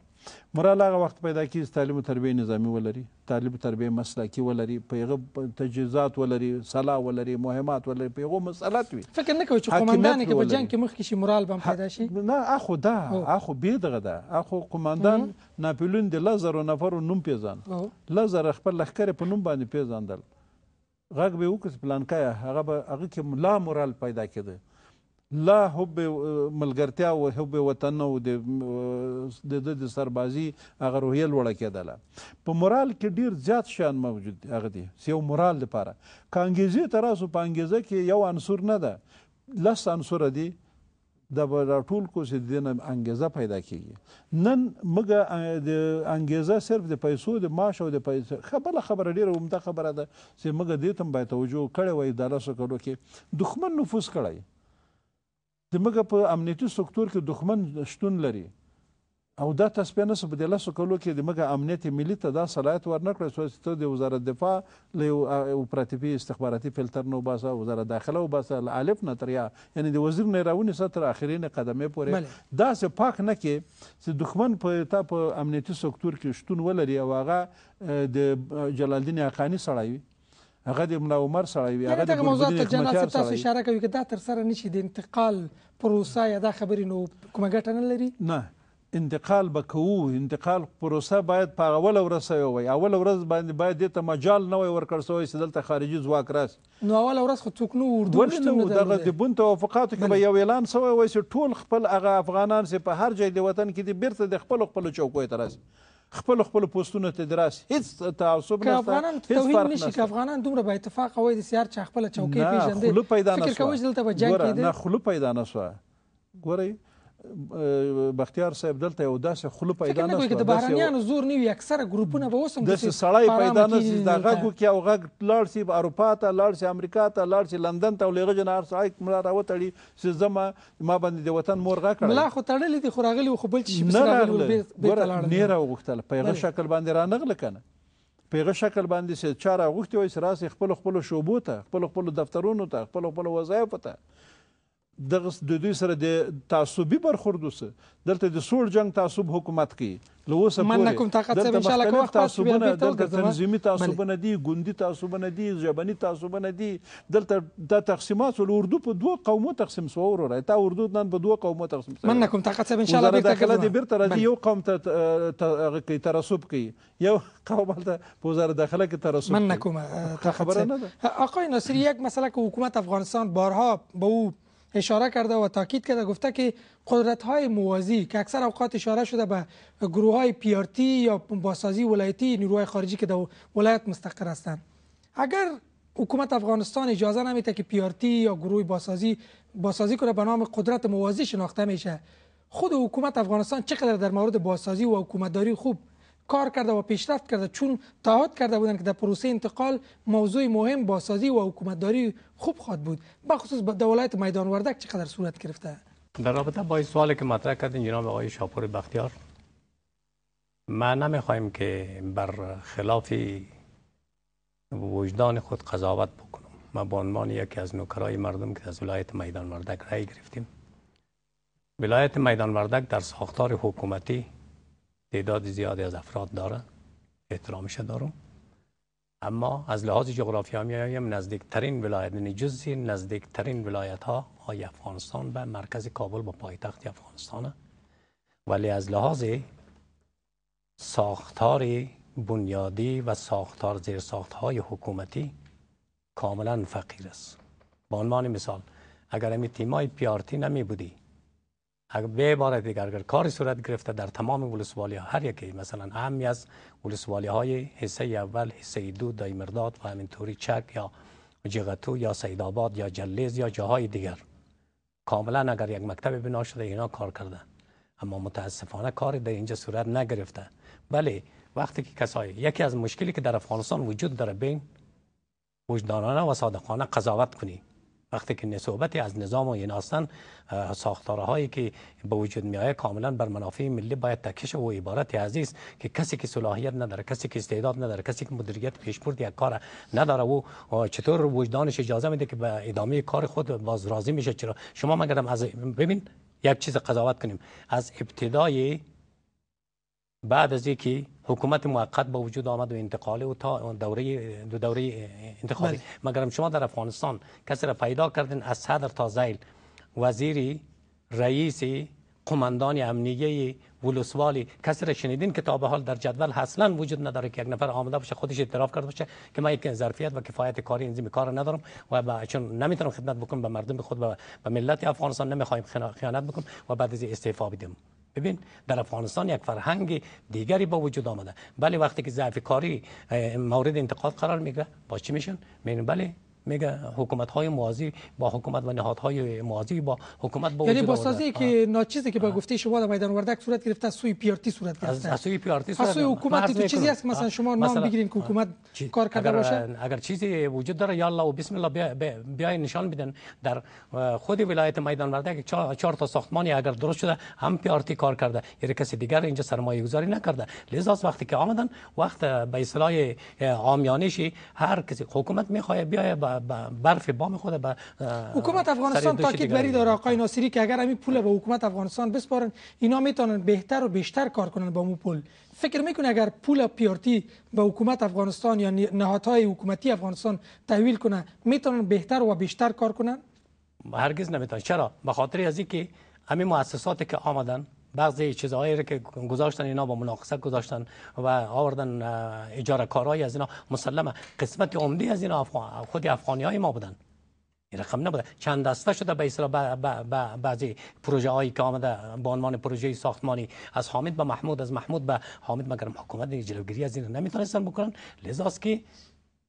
مرال هغه وخت پیدا کیږي تعلیم و تربیه نظامي ولري تعلیم و تربیه مسلکي ولري په هغه تجهیزات ولري سلا ولري مهمات ولري په هغه مسالات وي فکر نه کوي چې قومندان کې په جنگ کې مخکې شي مرال به پیدا شي نه اخو دا اخو به دغه ده اخو قومندان ناپلون د لزر نفر نوم پیژان لزر خپل لخر په نوم باندې پیژاندل غږ به وکړ پلان کایا هغه هغه کې لا مرال پیدا کړي لا حب ملګرتیا او حب وطن او د د د سربازي هغه روحیه لوړه کېدله په مورال کې ډیر زیات شان موجود دی هغه دی یو مورال لپاره کانګیزې تراسو په انګیزه کې یو عنصر نه ده لس عنصر دی دا به راټول کو چې دینه انګیزه پیدا کیږي نن موږ د انګیزه صرف د پیسو د معاش او د پیسو خبره خبره ډیره عمده خبره ده چې موږ دې ته باید توجه کړی وای د لاسو کړو کې دښمن نفوس کړی زموږ په امنیتي سکتور کې دښمن شتون لري او دا تصفیه نه په دې لسو کلو کې د موږ امنیت ملي ته دا صلاحیت ورنکړی چې ته د وزارت دفاع له اوپراتیوي استخباراتي فلټر نه وباسه وزارت داخله وباسه له الف نه تر یا یعنې د وزیر نه راونیسه تر اخرینې قدمې پورې داسې پاک نه کې چې دښمن په تا په امنیتي سکتور کې شتون ولري او هغه د جلال الدین حقاني سړی وي هغه د ملا عمر سره وي هغه د موضوع ته جناب صاحب تاسو اشاره کوي کدا تر سره نشي د انتقال پروسه یا دا خبرې نو کومه ګټه نه لري نه انتقال به کوو انتقال پروسه باید په اول ورځ سوی وي اول ورځ باندې باید دې ته مجال نه وي ورکړ سوی چې دلته خارجي ځواک راسي نو اول ورځ خو څوک نو اردو نو دغه د بون توافقاتو کې به یو اعلان سوی وي چې ټول خپل هغه افغانان چې په هر ځای د وطن کې دي بیرته د خپل خپل چوکوي ته راسي خپل خپل پوسټونو ته دراس هیڅ تعصب نه افغانان توهین نشي که افغانان دومره په اتفاق وای د سیار چا خپل چوکۍ پیژندې فکر کوي دلته به جنگ کېده نه خلو پیدا نه شو ګورئ بختیار صاحب دلته یو داسې خوله پیدا نه شوه د بهرانیانو زور نه وي اکثره ګروپونه به اوس هم داسې سړی پیدا نه شي دا غږ وکړي او غږ لاړ شي اروپا ته لاړ شي امریکا ته لاړ شي لندن ته او له هغه جنه هر سړی ملا راوتړي چې زه ما باندې د وطن مور غږ کړی ملا خو تړلې دي خو راغلي خو بل چې نه راغله ګوره نه راوغوښتله په هغه شکل باندې رانغله که نه په هغه شکل باندې چې چا راغوښتي وایي چې راسي خپلو خپلو شعبو ته خپلو خپلو دفترونو ته خپلو خپلو وظایفو ته دغه د دوی سره د تعصبي برخورد وسه دلته د سوړ جنگ تعصب حکومت کوي له اوسه پورې منکم طاقت سره ان شاء الله کوه تعصبونه دلته تنظیمي تعصبونه دي ګوندي تعصبونه دي ژبني تعصبونه دي دلته د تقسیمات ول اردو په دوه قومو تقسیم سو ور تا اردو نن په دوه قومو تقسیم سو منکم طاقت سره ان شاء الله به تکله دي بیرته راځي یو قوم ته ترسب کوي یو قوم ته په وزارت داخله کې ترسب منکم خبره نه ده آقای ناصری یک مسئله که حکومت افغانستان بارها به با اشاره کرده و تاکید کرده گفته که قدرت های موازی که اکثر اوقات اشاره شده به گروه های تی یا باسازی ولایتی نیروهای خارجی که در ولایت مستقر هستند اگر حکومت افغانستان اجازه نمیده که تی یا گروه باسازی باسازی کنه به نام قدرت موازی شناخته میشه خود حکومت افغانستان چقدر در مورد باسازی و حکومتداری خوب کار کرده و پیشرفت کرده چون تعهد کرده بودند که در پروسه انتقال موضوع مهم سازی و حکومتداری خوب خواهد بود بخصوص به دولت میدان وردک چقدر صورت گرفته در رابطه با این سوالی که مطرح کردین جناب آقای شاپور بختیار ما نمیخوایم که بر خلاف وجدان خود قضاوت بکنم ما به عنوان یکی از نوکرای مردم که از ولایت میدان وردک رای گرفتیم ولایت میدان وردک در ساختار حکومتی تعداد زیادی از افراد داره احترامش دارم اما از لحاظ جغرافیا میایم نزدیکترین ولایت یعنی جزی نزدیکترین ولایت ها های افغانستان به مرکز کابل با پایتخت افغانستانه ولی از لحاظ ساختار بنیادی و ساختار زیر ساخت های حکومتی کاملا فقیر است به عنوان مثال اگر امی تیمای پیارتی نمی بودی اگر به بار دیگر اگر کاری صورت گرفته در تمام ولسوالی ها هر یکی مثلا اهمی از ولسوالی های حصه اول حصه دو دای مرداد و همینطوری چک یا جغتو یا سیدآباد یا جلیز یا جاهای دیگر کاملا اگر یک مکتب بنا شده اینا کار کردن اما متاسفانه کاری در اینجا صورت نگرفته بله وقتی که کسایی یکی از مشکلی که در افغانستان وجود داره بین وجدانانه و صادقانه قضاوت کنی وقتی که نسبت از نظام و این ساختاره هایی که به وجود می آید کاملا بر منافع ملی باید تکش و عبارت عزیز که کسی که صلاحیت نداره کسی که استعداد نداره کسی که مدیریت پیشبرد یک کار نداره و چطور وجدانش اجازه میده که به ادامه کار خود باز راضی میشه چرا شما مگرم از ببین یک چیز قضاوت کنیم از ابتدای بعد از اینکه حکومت موقت با وجود آمد و انتقال او تا دوره دو دوره انتخابی بله. مگر شما در افغانستان کسی را پیدا کردین از صدر تا زیل وزیری رئیسی قماندان امنیه ولسوالی کسی را شنیدین که تا به حال در جدول اصلا وجود نداره که یک نفر آمده باشه خودش اعتراف کرده باشه که من یک ظرفیت و کفایت کاری انزیم کار ندارم و با چون نمیتونم خدمت بکنم به مردم خود و به ملت افغانستان نمیخوایم خیانت بکنم و بعد از استعفا بدم ببین در افغانستان یک فرهنگ دیگری با وجود آمده بله وقتی که ضعف کاری مورد انتقاد قرار میگیره با چی میشن میگن بله میگه حکومت های موازی با حکومت و های موازی با حکومت با یعنی بازسازی که ناچیزی که به گفته شما در میدان وردک صورت گرفته از سوی پی تی صورت گرفته از سوی پی تی صورت سوی حکومت تو چیزی هست مثلا شما نام بگیرین که حکومت کار کرده باشه اگر چیزی وجود داره یا الله و بسم الله بیای نشان بدن در خود ولایت میدان وردک چهار تا ساختمانی اگر درست شده هم پی تی کار کرده یعنی کسی دیگر اینجا سرمایه گذاری نکرده لذا وقتی که آمدن وقت به اصطلاح عامیانه هر کسی حکومت میخواد بیای برف بام خود به حکومت افغانستان تاکید بری داره آقای ناصری که اگر همین پول به حکومت افغانستان بسپارن اینا میتونن بهتر و بیشتر کار کنن با مو پول فکر میکنه اگر پول پیارتی به حکومت افغانستان یا نهادهای حکومتی افغانستان تحویل کنه میتونن بهتر و بیشتر کار کنن هرگز نمیتونن چرا به خاطر از اینکه همین مؤسساتی که آمدن بعضی چیزهایی که گذاشتن اینا با مناقصه گذاشتن و آوردن اجاره کارای از اینا مسلمه قسمت عمدی از اینا افغان خود افغانی های ما بودن این رقم نبوده چند دسته شده به اصطلاح بعضی پروژه هایی که آمده به عنوان پروژه ساختمانی از حامد به محمود از محمود به حامد مگر حکومت جلوگیری از این نمیتونستن بکنن لذا که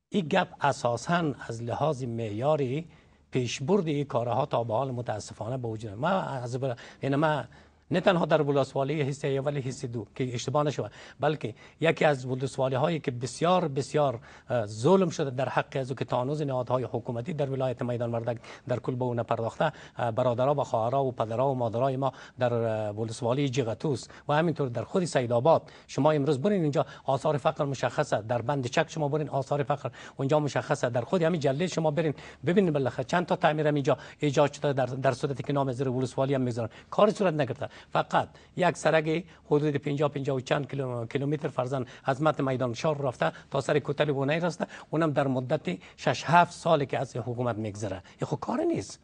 این گپ اساسا از لحاظ معیاری پیشبرد این کارها تا به حال متاسفانه به وجود ما از یعنی ما نه تنها در ولسوالی حصه اول حصه دو که اشتباه نشود بلکه یکی از ولسوالی هایی که بسیار بسیار ظلم شده در حق از که تانوز نهادهای حکومتی در ولایت میدان وردک در کل به اون پرداخته برادرها و خواهرها و پدرها و مادرای ما در ولسوالی جیغتوس و همینطور در خود سید آباد شما امروز برین اینجا آثار فقر مشخصه در بند چک شما برین آثار فقر اونجا مشخصه در خود همین جله شما برین ببینید بالاخره چند تا تعمیر اینجا ایجاد شده در, در صورتی که نام زیر ولسوالی هم میذارن کاری صورت نگرفته فقط یک سرگ حدود 50 50 چند کیلومتر فرزن از مت میدان شار رفته تا سر کوتل بونه رسته اونم در مدت 6 7 سالی که از حکومت میگذره این خو کار نیست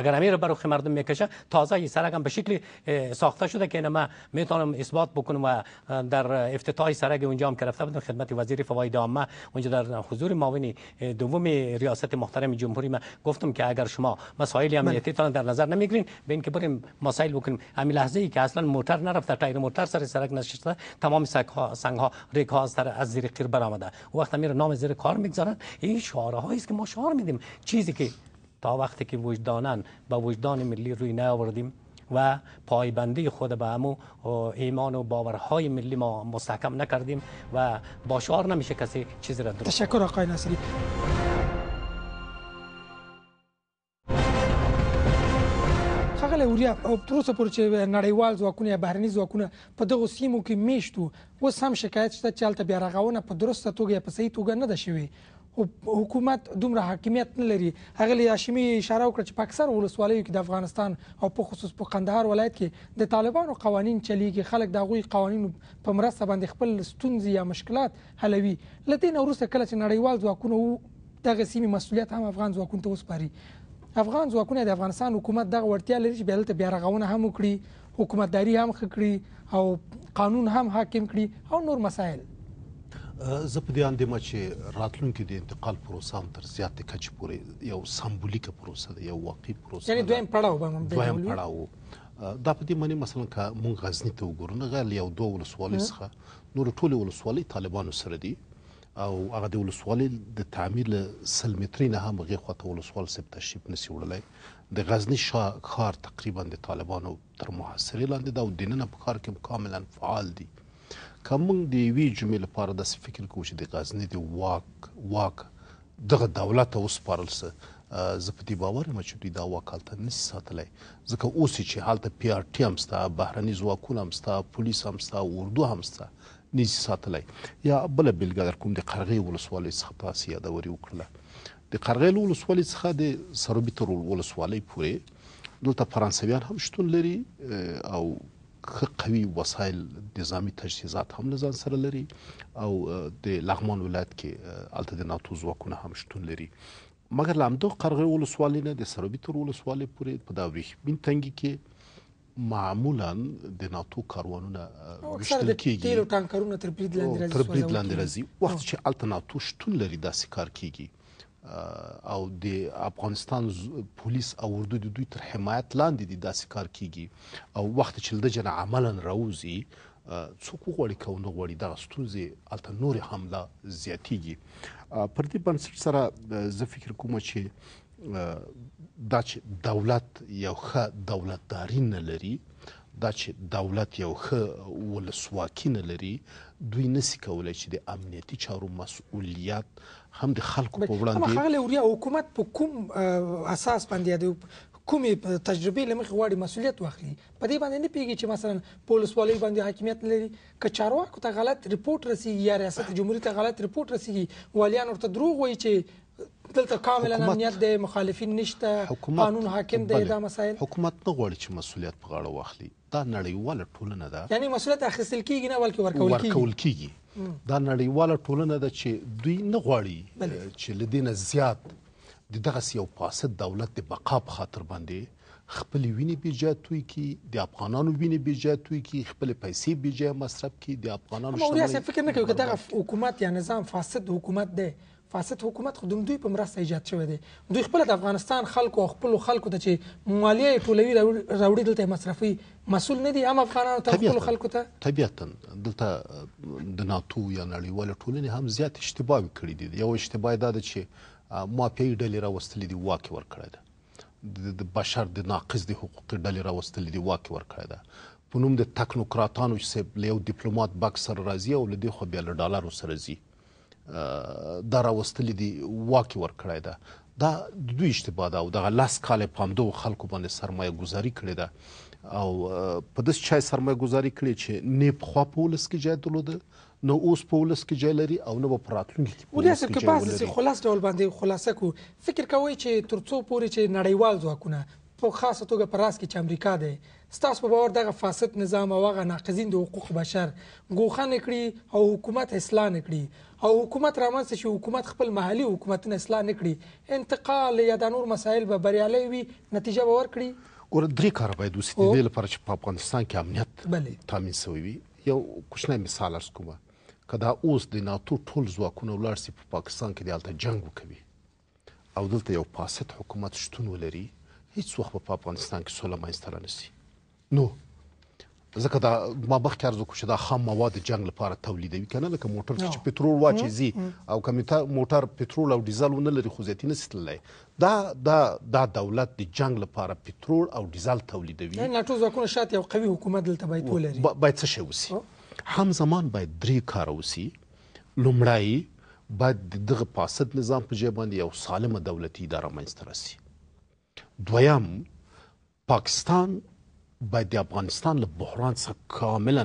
اگر امیر بر رخ مردم میکشه تازه این هم به شکلی ساخته شده که من میتونم اثبات بکنم و در افتتاح سرک اونجا هم گرفته بودم خدمت وزیر فواید عامه اونجا در حضور معاون دوم ریاست محترم جمهوری گفتم که اگر شما مسائل بله. امنیتی تان در نظر نمیگیرین به اینکه بریم مسائل بکنیم همین لحظه ای که اصلا موتور نرفته تایر موتور سر سرک نشسته تمام سنگ ها سنگ ها ریک ها از, از زیر قیر برآمده وقت امیر نام زیر کار میگذارن این شعارهایی است که ما شعار میدیم چیزی که تا وقتی که وجدانن به وجدان ملی روی نیاوردیم و پایبندی خود به امو ایمان و باورهای ملی ما مستحکم نکردیم و با شعار نمیشه کسی چیزی را درست تشکر آقای نصری ښاغلی وریا تر اوسه پورې چې نړیوال ځواکونه یا بهرني ځواکونه په دغو سیمو کې میشت وو اوس هم شکایت شته چې هلته بیا رغونه په درسته توګه یا په صحیح توګه نه ده شوې حکومت دومره حاکمیت نه لري هغه له هاشمي اشاره وکړه چې په اکثر ولسوالیو کې د افغانستان او په خصوص په قندهار ولایت کې د طالبانو قوانین چلیږي خلک د هغوی قوانینو په مرسته باندې خپل ستونزې یا مشکلات حلوي له دې نه وروسته کله چې نړیوال ځواکونه دغه سیمې مسؤلیت هم افغان ځواکونو ته وسپاري افغان ځواکونه د افغانستان حکومت دغه وړتیا لري چې بیا دلته بیا رغونه هم وکړي حکومتداري هم ښه کړي او قانون هم حاکم کړي او نور مسایل زه په دې اندېمه چې راتلونکي د انتقال پروسه هم تر زیاتې کچې پورې یو سمبولیکه پروسه ده یو واقعي پروسه یعنې دویم پړاو به هم دویم پړاو دا په دې معنی مثلا که مونږ غزني ته وګورو نه غل یو دوه ولسوالۍ څخه نور ټولې ولسوالۍ طالبانو سره دي او هغه د ولسوالۍ د تعمیر له سل مترې نه هم هغې خواته ولسوال صاحب تشریف نسي وړلی د غزني ښار تقریبا د طالبانو تر محاصرې لاندې ده او دننه په ښار کې کاملا فعال دي کوم دی وی جمله لپاره د فکر کوم چې د غزنی دی واک واک دغه دولت اوس پرلسه زه په دې باور یم چې دا واک هلته نشي ساتلی ځکه اوس چې هلته پی آر ټي هم شته بهرني ځواکونه هم شته پولیس هم شته اردو هم شته نشي ساتلی یا بله بېلګه درکوم د قرغې ولسوالۍ څخه تاسې یادوري وکړله د قرغې ولسوالۍ څخه د سروبي تر ولسوالۍ پورې دلته فرانسویان هم شتون لري او قوي وسایل نظامی تجهیزات هم لزان سره لري او د لغمان ولایت کې الته د ناتو ځواکونه هم شتون لري مګر لامدو قرغه ولسوالۍ نه د سروبي تر ولسوالۍ پورې په داویخ بین تنګي کې معمولا د ناتو کاروانونه وشتل کیږي تیرو ټانکرونه تر بریډ لاندې راځي تر بریډ لاندې راځي وخت چې الټناتو شتون لري داسې کار کیږي او د افغانستان پولیس او وردو د دوی تر حمایت لاندې دي داسې کار کیږي او وخت چې د جن عملا راوځي څوک وغوړي کوم د غوړي د ستونزې الته نور حمله زیاتیږي پر دې بنسټ سره زه فکر کوم چې دا چې دولت یو ښه دولتداري نه لري دا چې دولت یو ښه ولسواکي نه لري دوی نسی کولای چې د امنیتي چارو مسؤلیت هم د خلکو په وړاندې هم خلک لوري حکومت په کوم اساس باندې د کومې تجربې لمخ غواړي مسولیت واخلي په دې باندې نه پیږي چې مثلا پولیس والي باندې حاکمیت لري که چارواکو ته غلط رپورت رسیږي یا ریاست جمهوریت ته غلط رپورت رسیږي والیان ورته دروغ وایي چې دلته کاملا امنیت د مخالفین نشته قانون حاکم د دا مسایل حکومت نه غواړي چې مسولیت په غاړه واخلي دا نړیواله ټولنه ده یعنی مسولیت اخیستل کیږي نه بلکې ورکول کیږي ورکول کیږي دا نړیواله ټولنه ده چې دوی نه غواړي چې لدینه زیات د دغه یو فاسد دولت د بقا په خاطر باندې خپل ویني بیجا توي کی د افغانانو ویني بیجا توي کی خپل پیسې بیجا مصرف کی د افغانانو شتمنۍ موریا څه فکر نه کوي کته حکومت یا نظام فاسد حکومت ده فاسد حکومت خو دوی په مرسته ایجاد شوی دی دوی خپل د افغانستان خلکو او خپل خلکو ته چې مالیه ټولوي راوړي دلته مصرفي مسول نه دي هم افغانانو ته خپل خلکو ته طبیعتا دلته د ناتو یا نړیوال ټولنې هم زیات اشتباه کړی دي یو اشتباه دا ده چې مافیایي ډلې راوستلې دي واک ورکړی ده د بشر د ناقص د حقوقي ډلې راوستلې دي واک ورکړی ده په نوم د ټکنوکراتانو چې له ډیپلوماټ باکسر راځي او له دې خو بیا له ډالر سره راځي دا راوستلې دي واک ورکړی ده دا دوی اشتباه ده او دغه لاس کال په همدو خلکو باندې سرمایه ګزاري کړې ده او په داس چای سرمایه ګزاري کړې چې نه په خوا پولس کې جای درلوده نو اوس پولس کې جلري او نو په راتلونکي کې پولس کې جلري ولې څه خلاص ډول باندې خلاصه کو فکر کوي چې ترڅو پوري چې نړیوال ځواکونه په خاصه توګه په راس کې چې امریکا دی ستاسو په باور دغه فاسد نظام او هغه ناقضین د حقوق بشر ګوښه نه کړي او حکومت اصلاح نه کړي او حکومت رامنځته شي حکومت خپل محلي حکومتونه اصلاح نه کړي انتقال یا د نور مسایل به بریالي وي نتیجه به ورکړي ګور درې کار باید وسیدي د لپاره چې په افغانستان کې امنیت تامین شوی وي یو کوچنی مثال ارز کوم کدا اوس د ناتو ټول ځواکونه ولاړ سي په پاکستان کې د الټا جنگ وکوي او دلته یو فاسد حکومت شتون ولري هیڅ وخت په افغانستان کې سوله مایستره نسی نو ځکه دا ما مخکې ارزو کو چې دا خام مواد جنگ لپاره تولیدوي کنه لکه موټر چې پېترول واچي زی او کمیټه موټر پېترول او ډیزل ونه لري خو زیاتې نسی تللی دا دا دا دولت د جنگ لپاره پېترول او ډیزل تولیدوي یعنی ناتو ځکه شات یو قوي حکومت دلته باید ولري باید څه شي وسی هم زمان باید درې کار وسی لومړی باید دغه فاسد نظام په جیبان یو سالمه دولتي اداره منځته راسي دویم پاکستان باید د افغانستان له بحران څخه کاملا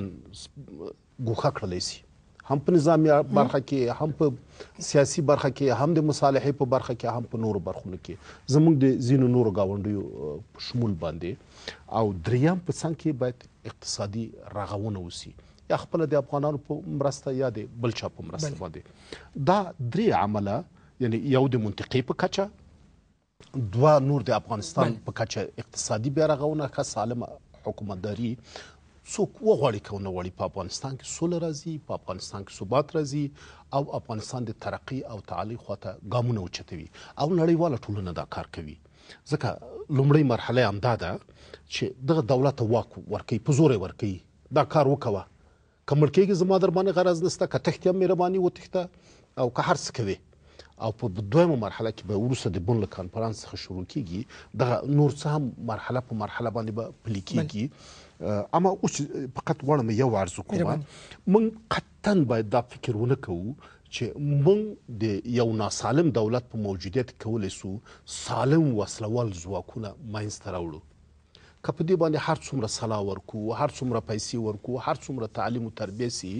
ګوښه کړلی شي هم په نظامی برخه کې هم په سیاسي برخه کې هم د مصالحې په برخه کې هم په نورو برخونو کې زموږ د زینو نورو گاونډیو په شمول باندې او دریم په څنګ کې باید اقتصادي رغونه وسی یا خپل د افغانانو په مرسته یا د بل چا په مرسته باندې دا درې عمله یعنی یو د منطقي په کچه دوه نور د افغانستان په کچه اقتصادي بیارغونه ښه سالم حکومتداري څوک وغواړي کو نه وړي په افغانستان کې سوله راځي په افغانستان کې ثبات راځي او افغانستان د ترقی او تعالی خواته ګامونه اوچتوي او نړیواله ټولنه دا کار کوي ځکه لومړی مرحله همدا ده چې دغه دولت واک ورکي په زور ورکي دا کار وکوه کمل کېږي زما در باندې غرض نشته که تختیا مهرباني وتخته او که هر څه کوي او په دویمه مرحله کې به وروسته د بون له کانفرانس څخه شروع کیږي دغه نور څه هم مرحله په مرحله باندې به پلي کیږي اما اوس فقط وړم یو عرض کوم من قطن باید دا فکر ونه کوو چې موږ د یو ناسالم دولت په موجودیت کولای سو سالم وسلوال ځواکونه ماینځ ته راوړو که په دې باندې هر څومره سلا ورکو هر څومره پیسې ورکو هر څومره تعلیم او تربیه سي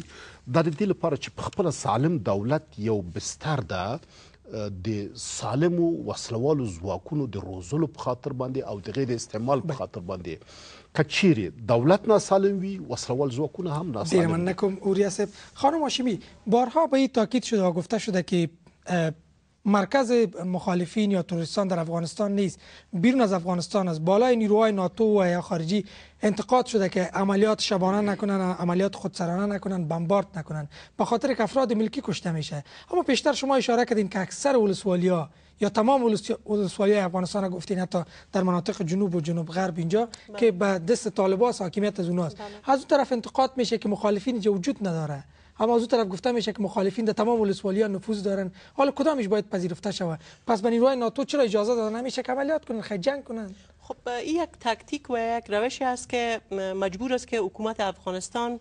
دا د دې لپاره چې په خپل سالم دولت یو بستر ده د سالم او وسلوالو ځواکونو د روزلو په خاطر باندې او د غیر استعمال په خاطر باندې کچیر دولت ناسالم وی وسلوال زوکونه هم ناسالم دیرمنکم اوریا صاحب خانم هاشمی بارها به این تاکید شده و گفته شده که مرکز مخالفین یا تروریستان در افغانستان نیست بیرون از افغانستان است بالای نیروهای ناتو و یا خارجی انتقاد شده که عملیات شبانه نکنن عملیات خودسرانه نکنن بمبارد نکنن به خاطر که افراد ملکی کشته میشه اما پیشتر شما اشاره کردین که اکثر ولسوالیا یا تمام ولسوالی افغانستان را گفتین حتی در مناطق جنوب و جنوب غرب اینجا بله. که به دست طالبان حاکمیت از اوناست بله. از اون طرف انتقاد میشه که مخالفین وجود نداره اما از طرف گفته میشه که مخالفین در تمام ها نفوذ دارن حالا کدامش باید پذیرفته شوه پس به نیروهای ناتو چرا اجازه داده نمیشه که عملیات کنن خیلی جنگ کنن خب این یک تاکتیک و یک روشی است که مجبور است که حکومت افغانستان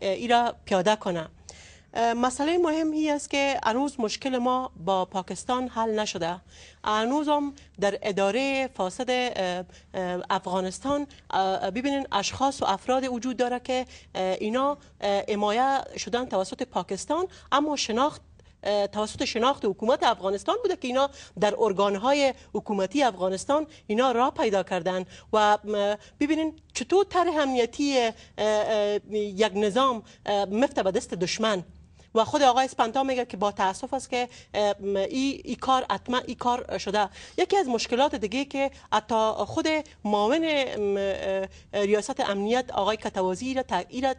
ای را پیاده کنه مسئله مهم مهمی است که هنوز مشکل ما با پاکستان حل نشده هنوز هم در اداره فاسد افغانستان ببینین اشخاص و افراد وجود داره که اینا امایه شدن توسط پاکستان اما شناخت توسط شناخت حکومت افغانستان بوده که اینا در ارگانهای حکومتی افغانستان اینا را پیدا کردن و ببینین چطور طرح امنیتی یک نظام مفته به دست دشمن و خود آقای اسپانتا میگه که با تاسف است که این ای کار حتما این کار شده یکی از مشکلات دیگه که حتی خود معاون ریاست امنیت آقای کتوازی را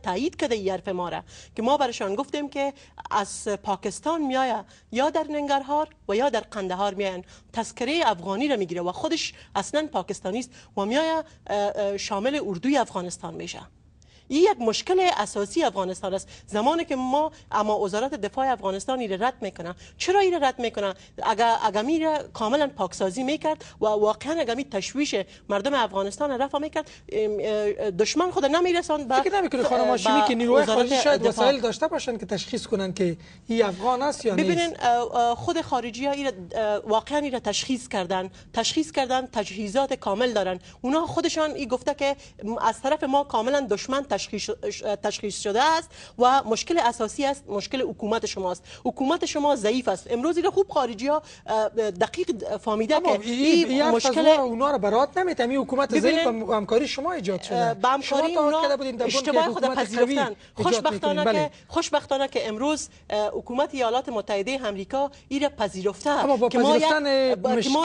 تایید کرده این حرف ما را که ما برشان گفتیم که از پاکستان میایه یا در ننگرهار و یا در قندهار میان تذکره افغانی را میگیره و خودش اصلا پاکستانی است و میایه شامل اردوی افغانستان میشه این یک مشکل اساسی افغانستان است زمانی که ما اما وزارت دفاع افغانستان ایره رد میکنن چرا ایره رد میکنن اگر اگمی کاملا پاکسازی میکرد و واقعا اگمی تشویش مردم افغانستان رفع میکرد دشمن خود نمیرسان با. فکر نمیکنه خانم هاشمی که نیروهای خارجی شاید وسایل داشته باشن که تشخیص کنن که این افغان است یا نیست ببینین خود خارجی ها ایره واقعا ایره تشخیص کردن تشخیص کردن تجهیزات کامل دارن اونا خودشان ای گفته که از طرف ما کاملا دشمن تشخیص شده است و مشکل اساسی است مشکل حکومت شماست حکومت شما ضعیف است امروز اینو خوب خارجی ها دقیق فهمیده که این مشکل اونا رو برات نمیتم حکومت ضعیف همکاری شما ایجاد شده به همکاری اونا اشتباه خود پذیرفتن خوشبختانه که خوشبختانه که امروز حکومت ایالات متحده امریکا این را پذیرفته که ما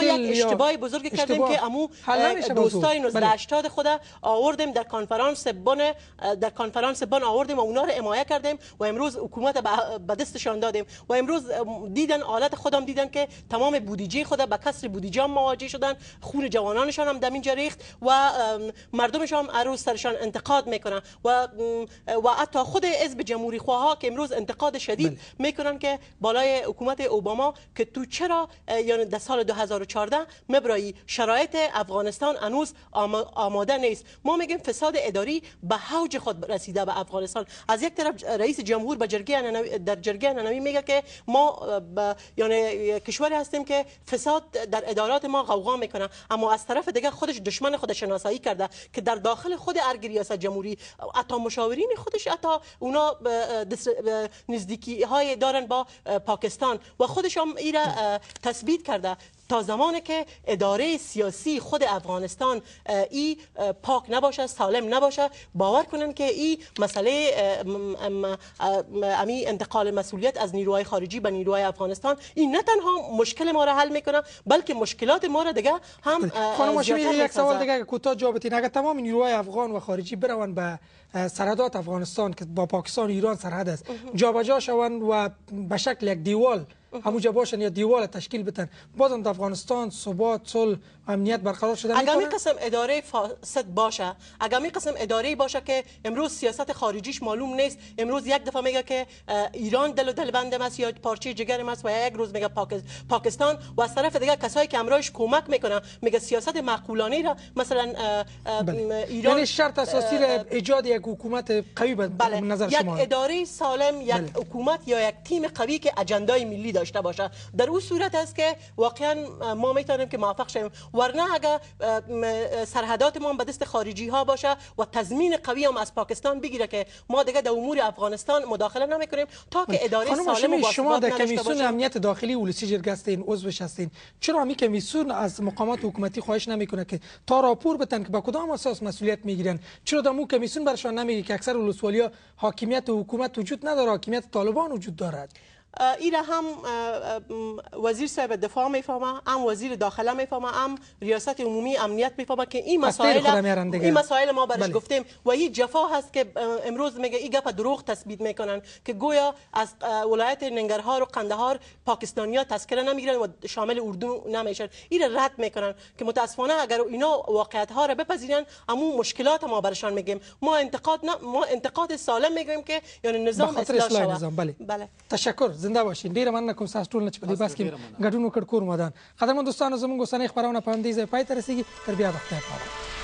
یک اشتباه بزرگ کردیم که امو دوستای 1980 بله. خود آوردیم در کنفرانس بن در کنفرانس بان آوردیم و اونا رو امایه کردیم و امروز حکومت به دستشان دادیم و امروز دیدن حالت خودم دیدن که تمام بودیجه خود به کسر هم مواجه شدن خون جوانانشان هم اینجا ریخت و مردمش هم عروض سرشان انتقاد میکنن و و حتی خود حزب جمهوری خواه که امروز انتقاد شدید بله. میکنن که بالای حکومت اوباما که تو چرا یعنی در سال 2014 مبرایی شرایط افغانستان هنوز آماده نیست ما میگیم فساد اداری به حوج خود رسیده به افغانستان از یک طرف رئیس جمهور به جرگه در جرگه میگه که ما یعنی کشوری هستیم که فساد در ادارات ما غوغا میکنه اما از طرف دیگه خودش دشمن خود شناسایی کرده که در داخل خود ارگ ریاست جمهوری عطا مشاورین خودش عطا اونا نزدیکی های دارن با پاکستان و خودش هم ایره تثبیت کرده تا زمانی که اداره سیاسی خود افغانستان ای پاک نباشه سالم نباشه باور کنن که ای مسئله امی انتقال مسئولیت از نیروهای خارجی به نیروهای افغانستان این نه تنها مشکل ما را حل میکنه بلکه مشکلات ما را دیگه هم خانم یک سوال دیگه کوتاه جواب بدین اگر تمام نیروهای افغان و خارجی برون به سرحدات افغانستان که با پاکستان و ایران سرحد است جابجا شوند و به شکل یک دیوال همونجا باشن یا یعنی دیوال تشکیل بتن بازم در افغانستان ثبات صلح امنیت برقرار شده اگر می قسم اداره فاسد باشه اگر می قسم اداره باشه که امروز سیاست خارجیش معلوم نیست امروز یک دفعه میگه که ایران دل و دل بنده است یا پارچه جگر است و یک روز میگه پاکستان و از طرف دیگه کسایی که امرایش کمک میکنن میگه سیاست معقولانه را مثلا بله. ایران یعنی شرط اساسی ایجاد یک حکومت قوی به بله. نظر شما یک اداره سالم یک بله. حکومت یا یک تیم قوی که اجندای ملی داشته باشه در اون صورت است که واقعا ما میتونیم که موفق شویم ورنه اگر سرحدات ما به دست خارجی ها باشه و تضمین قوی هم از پاکستان بگیره که ما دیگه در امور افغانستان مداخله نمیکنیم تا که اداره سالم و شما در کمیسیون امنیت داخلی ولسی جرگ هستین عضو هستین چرا می کمیسیون از مقامات حکومتی خواهش نمیکنه که تا راپور بتن که با کدام اساس مسئولیت میگیرن چرا دمو کمیسیون برشان نمیگه که اکثر ولسوالیا حاکمیت حکومت وجود نداره حاکمیت طالبان وجود دارد ایره هم وزیر صاحب دفاع میفهمه هم وزیر داخله میفهمه هم ریاست عمومی امنیت میفهمه که این خب، مسائل این مسائل ما برش بله. گفتیم و این جفا هست که امروز میگه این گپ دروغ تثبیت میکنن که گویا از ولایت ننگرهار و قندهار پاکستانیا تذکره نمیگیرن و شامل اردو نمیشن این رد میکنن که متاسفانه اگر اینا واقعیت ها را بپذیرن امو مشکلات ما برشان میگیم ما انتقاد ما انتقاد سالم میگیم که یعنی نظام اصلاح شود بله. بله. تشکر زنده باشین ډیره مننه کوم تاسو ټول نه چې په دې باس کې ګډون وکړ کور مدان قدرمن دوستانو زموږ اوسنۍ خبرونه په همدې ځای پای ته رسیږي تر بیا وخته پاره